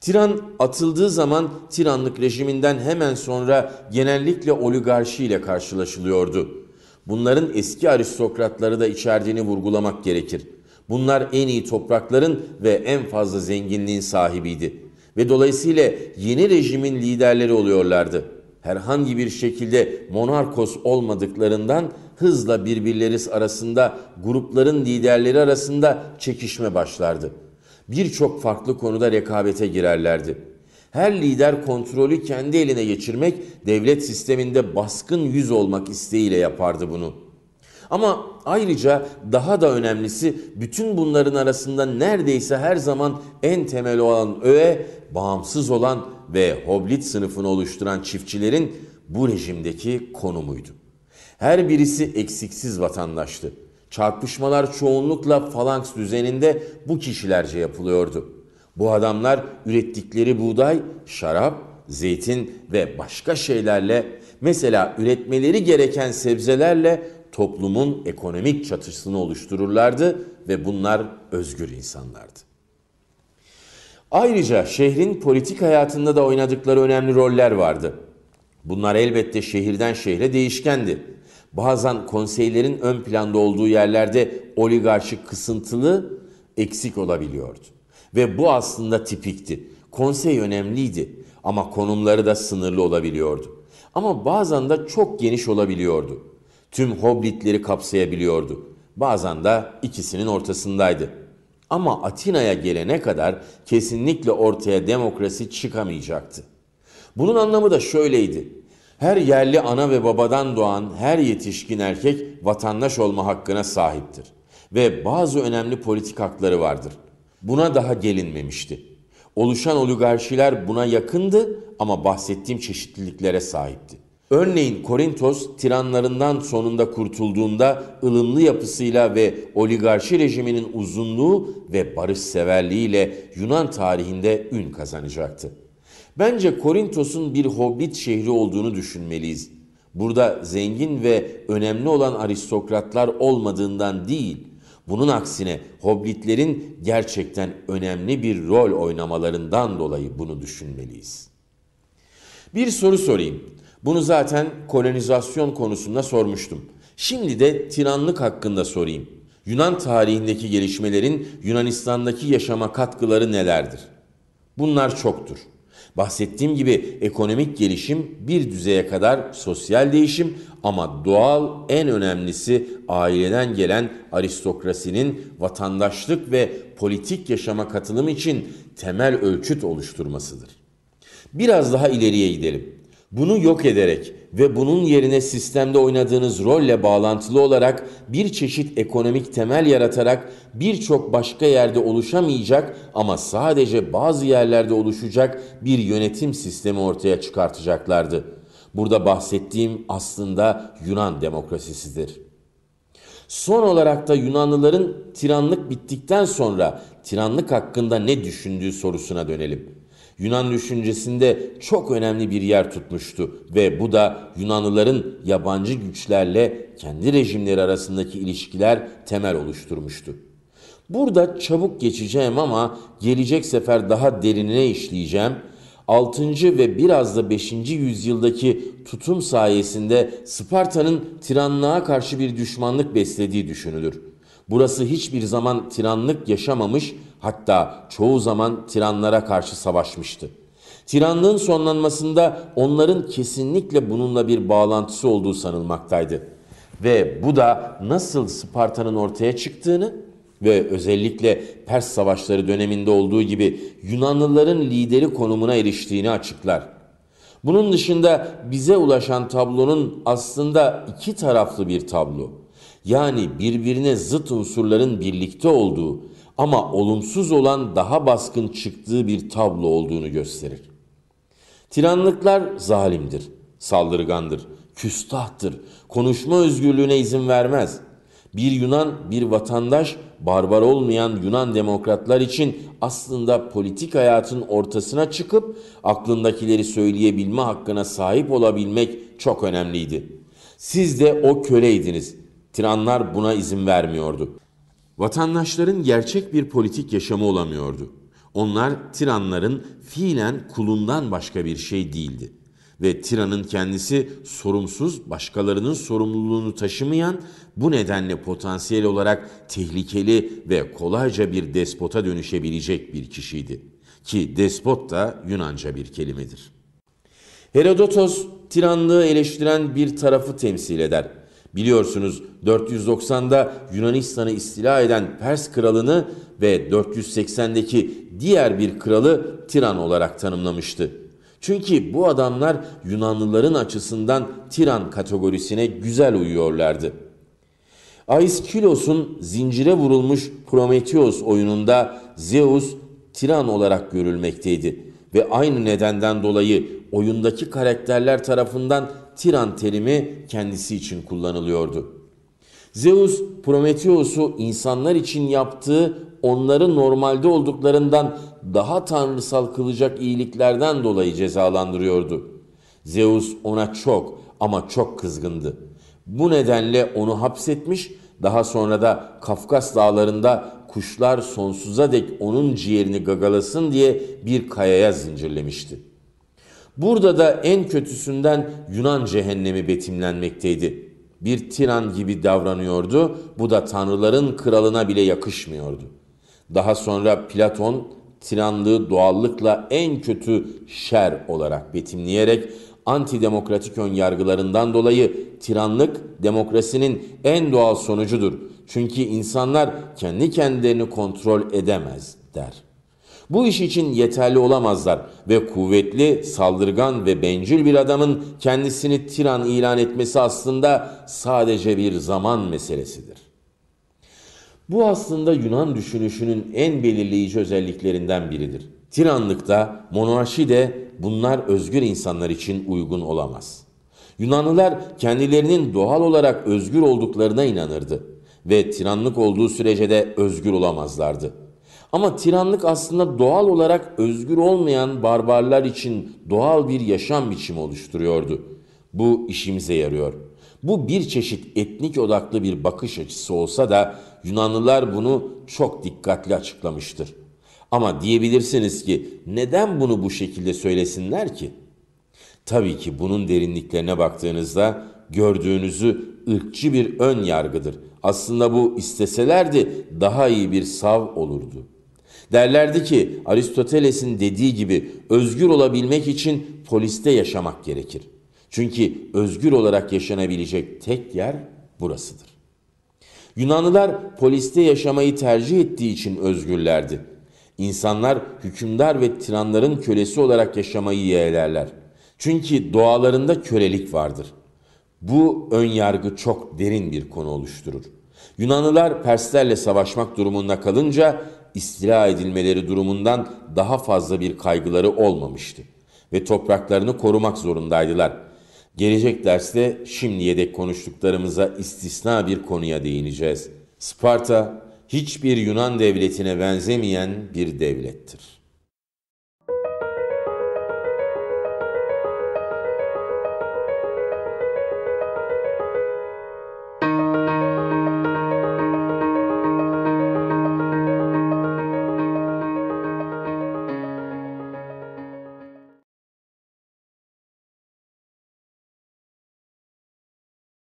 Tiran atıldığı zaman tiranlık rejiminden hemen sonra genellikle oligarşi ile karşılaşılıyordu. Bunların eski aristokratları da içerdiğini vurgulamak gerekir. Bunlar en iyi toprakların ve en fazla zenginliğin sahibiydi. Ve dolayısıyla yeni rejimin liderleri oluyorlardı. Herhangi bir şekilde monarkos olmadıklarından hızla birbirleri arasında grupların liderleri arasında çekişme başlardı. Birçok farklı konuda rekabete girerlerdi. Her lider kontrolü kendi eline geçirmek, devlet sisteminde baskın yüz olmak isteğiyle yapardı bunu.'' Ama ayrıca daha da önemlisi bütün bunların arasında neredeyse her zaman en temel olan öğe bağımsız olan ve Hoblit sınıfını oluşturan çiftçilerin bu rejimdeki konumuydu. Her birisi eksiksiz vatandaştı. Çarpışmalar çoğunlukla falanks düzeninde bu kişilerce yapılıyordu. Bu adamlar ürettikleri buğday, şarap, zeytin ve başka şeylerle mesela üretmeleri gereken sebzelerle toplumun ekonomik çatışısını oluştururlardı ve bunlar özgür insanlardı. Ayrıca şehrin politik hayatında da oynadıkları önemli roller vardı. Bunlar elbette şehirden şehre değişkendi. Bazen konseylerin ön planda olduğu yerlerde oligarşik kısıntılı eksik olabiliyordu. Ve bu aslında tipikti. Konsey önemliydi ama konumları da sınırlı olabiliyordu. Ama bazen de çok geniş olabiliyordu tüm hobbitleri kapsayabiliyordu. Bazen de ikisinin ortasındaydı. Ama Atina'ya gelene kadar kesinlikle ortaya demokrasi çıkamayacaktı. Bunun anlamı da şöyleydi. Her yerli ana ve babadan doğan her yetişkin erkek vatandaş olma hakkına sahiptir ve bazı önemli politik hakları vardır. Buna daha gelinmemişti. Oluşan oligarşiler buna yakındı ama bahsettiğim çeşitliliklere sahipti. Örneğin Korintos tiranlarından sonunda kurtulduğunda ılımlı yapısıyla ve oligarşi rejiminin uzunluğu ve barışseverliğiyle Yunan tarihinde ün kazanacaktı. Bence Korintos'un bir hobbit şehri olduğunu düşünmeliyiz. Burada zengin ve önemli olan aristokratlar olmadığından değil, bunun aksine hobbitlerin gerçekten önemli bir rol oynamalarından dolayı bunu düşünmeliyiz. Bir soru sorayım. Bunu zaten kolonizasyon konusunda sormuştum. Şimdi de tiranlık hakkında sorayım. Yunan tarihindeki gelişmelerin Yunanistan'daki yaşama katkıları nelerdir? Bunlar çoktur. Bahsettiğim gibi ekonomik gelişim bir düzeye kadar sosyal değişim ama doğal en önemlisi aileden gelen aristokrasinin vatandaşlık ve politik yaşama katılım için temel ölçüt oluşturmasıdır. Biraz daha ileriye gidelim. Bunu yok ederek ve bunun yerine sistemde oynadığınız rolle bağlantılı olarak bir çeşit ekonomik temel yaratarak birçok başka yerde oluşamayacak ama sadece bazı yerlerde oluşacak bir yönetim sistemi ortaya çıkartacaklardı. Burada bahsettiğim aslında Yunan demokrasisidir. Son olarak da Yunanlıların tiranlık bittikten sonra tiranlık hakkında ne düşündüğü sorusuna dönelim. Yunan düşüncesinde çok önemli bir yer tutmuştu ve bu da Yunanlıların yabancı güçlerle kendi rejimleri arasındaki ilişkiler temel oluşturmuştu. Burada çabuk geçeceğim ama gelecek sefer daha derinine işleyeceğim. 6. ve biraz da 5. yüzyıldaki tutum sayesinde Sparta'nın tiranlığa karşı bir düşmanlık beslediği düşünülür. Burası hiçbir zaman tiranlık yaşamamış Hatta çoğu zaman tiranlara karşı savaşmıştı. Tiranlığın sonlanmasında onların kesinlikle bununla bir bağlantısı olduğu sanılmaktaydı. Ve bu da nasıl Sparta'nın ortaya çıktığını ve özellikle Pers savaşları döneminde olduğu gibi Yunanlıların lideri konumuna eriştiğini açıklar. Bunun dışında bize ulaşan tablonun aslında iki taraflı bir tablo. Yani birbirine zıt unsurların birlikte olduğu ama olumsuz olan daha baskın çıktığı bir tablo olduğunu gösterir. Tiranlıklar zalimdir, saldırgandır, küstahtır, konuşma özgürlüğüne izin vermez. Bir Yunan, bir vatandaş, barbar olmayan Yunan demokratlar için aslında politik hayatın ortasına çıkıp aklındakileri söyleyebilme hakkına sahip olabilmek çok önemliydi. Siz de o köleydiniz. Tiranlar buna izin vermiyordu. Vatandaşların gerçek bir politik yaşamı olamıyordu. Onlar tiranların fiilen kulundan başka bir şey değildi. Ve tiranın kendisi sorumsuz, başkalarının sorumluluğunu taşımayan, bu nedenle potansiyel olarak tehlikeli ve kolayca bir despota dönüşebilecek bir kişiydi. Ki despot da Yunanca bir kelimedir. Herodotos tiranlığı eleştiren bir tarafı temsil eder. Biliyorsunuz 490'da Yunanistan'ı istila eden Pers kralını ve 480'deki diğer bir kralı Tiran olarak tanımlamıştı. Çünkü bu adamlar Yunanlıların açısından Tiran kategorisine güzel uyuyorlardı. Aiskilos'un zincire vurulmuş Prometheus oyununda Zeus Tiran olarak görülmekteydi ve aynı nedenden dolayı oyundaki karakterler tarafından tiran terimi kendisi için kullanılıyordu. Zeus, Prometheus'u insanlar için yaptığı onları normalde olduklarından daha tanrısal kılacak iyiliklerden dolayı cezalandırıyordu. Zeus ona çok ama çok kızgındı. Bu nedenle onu hapsetmiş, daha sonra da Kafkas dağlarında kuşlar sonsuza dek onun ciğerini gagalasın diye bir kayaya zincirlemişti. Burada da en kötüsünden Yunan cehennemi betimlenmekteydi. Bir tiran gibi davranıyordu, bu da tanrıların kralına bile yakışmıyordu. Daha sonra Platon tiranlığı doğallıkla en kötü şer olarak betimleyerek antidemokratik önyargılarından dolayı tiranlık demokrasinin en doğal sonucudur. Çünkü insanlar kendi kendilerini kontrol edemez der. Bu iş için yeterli olamazlar ve kuvvetli, saldırgan ve bencil bir adamın kendisini tiran ilan etmesi aslında sadece bir zaman meselesidir. Bu aslında Yunan düşünüşünün en belirleyici özelliklerinden biridir. Tiranlıkta, de bunlar özgür insanlar için uygun olamaz. Yunanlılar kendilerinin doğal olarak özgür olduklarına inanırdı ve tiranlık olduğu sürece de özgür olamazlardı. Ama tiranlık aslında doğal olarak özgür olmayan barbarlar için doğal bir yaşam biçimi oluşturuyordu. Bu işimize yarıyor. Bu bir çeşit etnik odaklı bir bakış açısı olsa da Yunanlılar bunu çok dikkatli açıklamıştır. Ama diyebilirsiniz ki neden bunu bu şekilde söylesinler ki? Tabii ki bunun derinliklerine baktığınızda gördüğünüzü ırkçı bir ön yargıdır. Aslında bu isteselerdi daha iyi bir sav olurdu.'' Derlerdi ki Aristoteles'in dediği gibi özgür olabilmek için poliste yaşamak gerekir. Çünkü özgür olarak yaşanabilecek tek yer burasıdır. Yunanlılar poliste yaşamayı tercih ettiği için özgürlerdi. İnsanlar hükümdar ve tiranların kölesi olarak yaşamayı yeğlerler. Çünkü doğalarında kölelik vardır. Bu ön yargı çok derin bir konu oluşturur. Yunanlılar Perslerle savaşmak durumunda kalınca istila edilmeleri durumundan daha fazla bir kaygıları olmamıştı ve topraklarını korumak zorundaydılar. Gelecek derste şimdiye dek konuştuklarımıza istisna bir konuya değineceğiz. Sparta hiçbir Yunan devletine benzemeyen bir devlettir.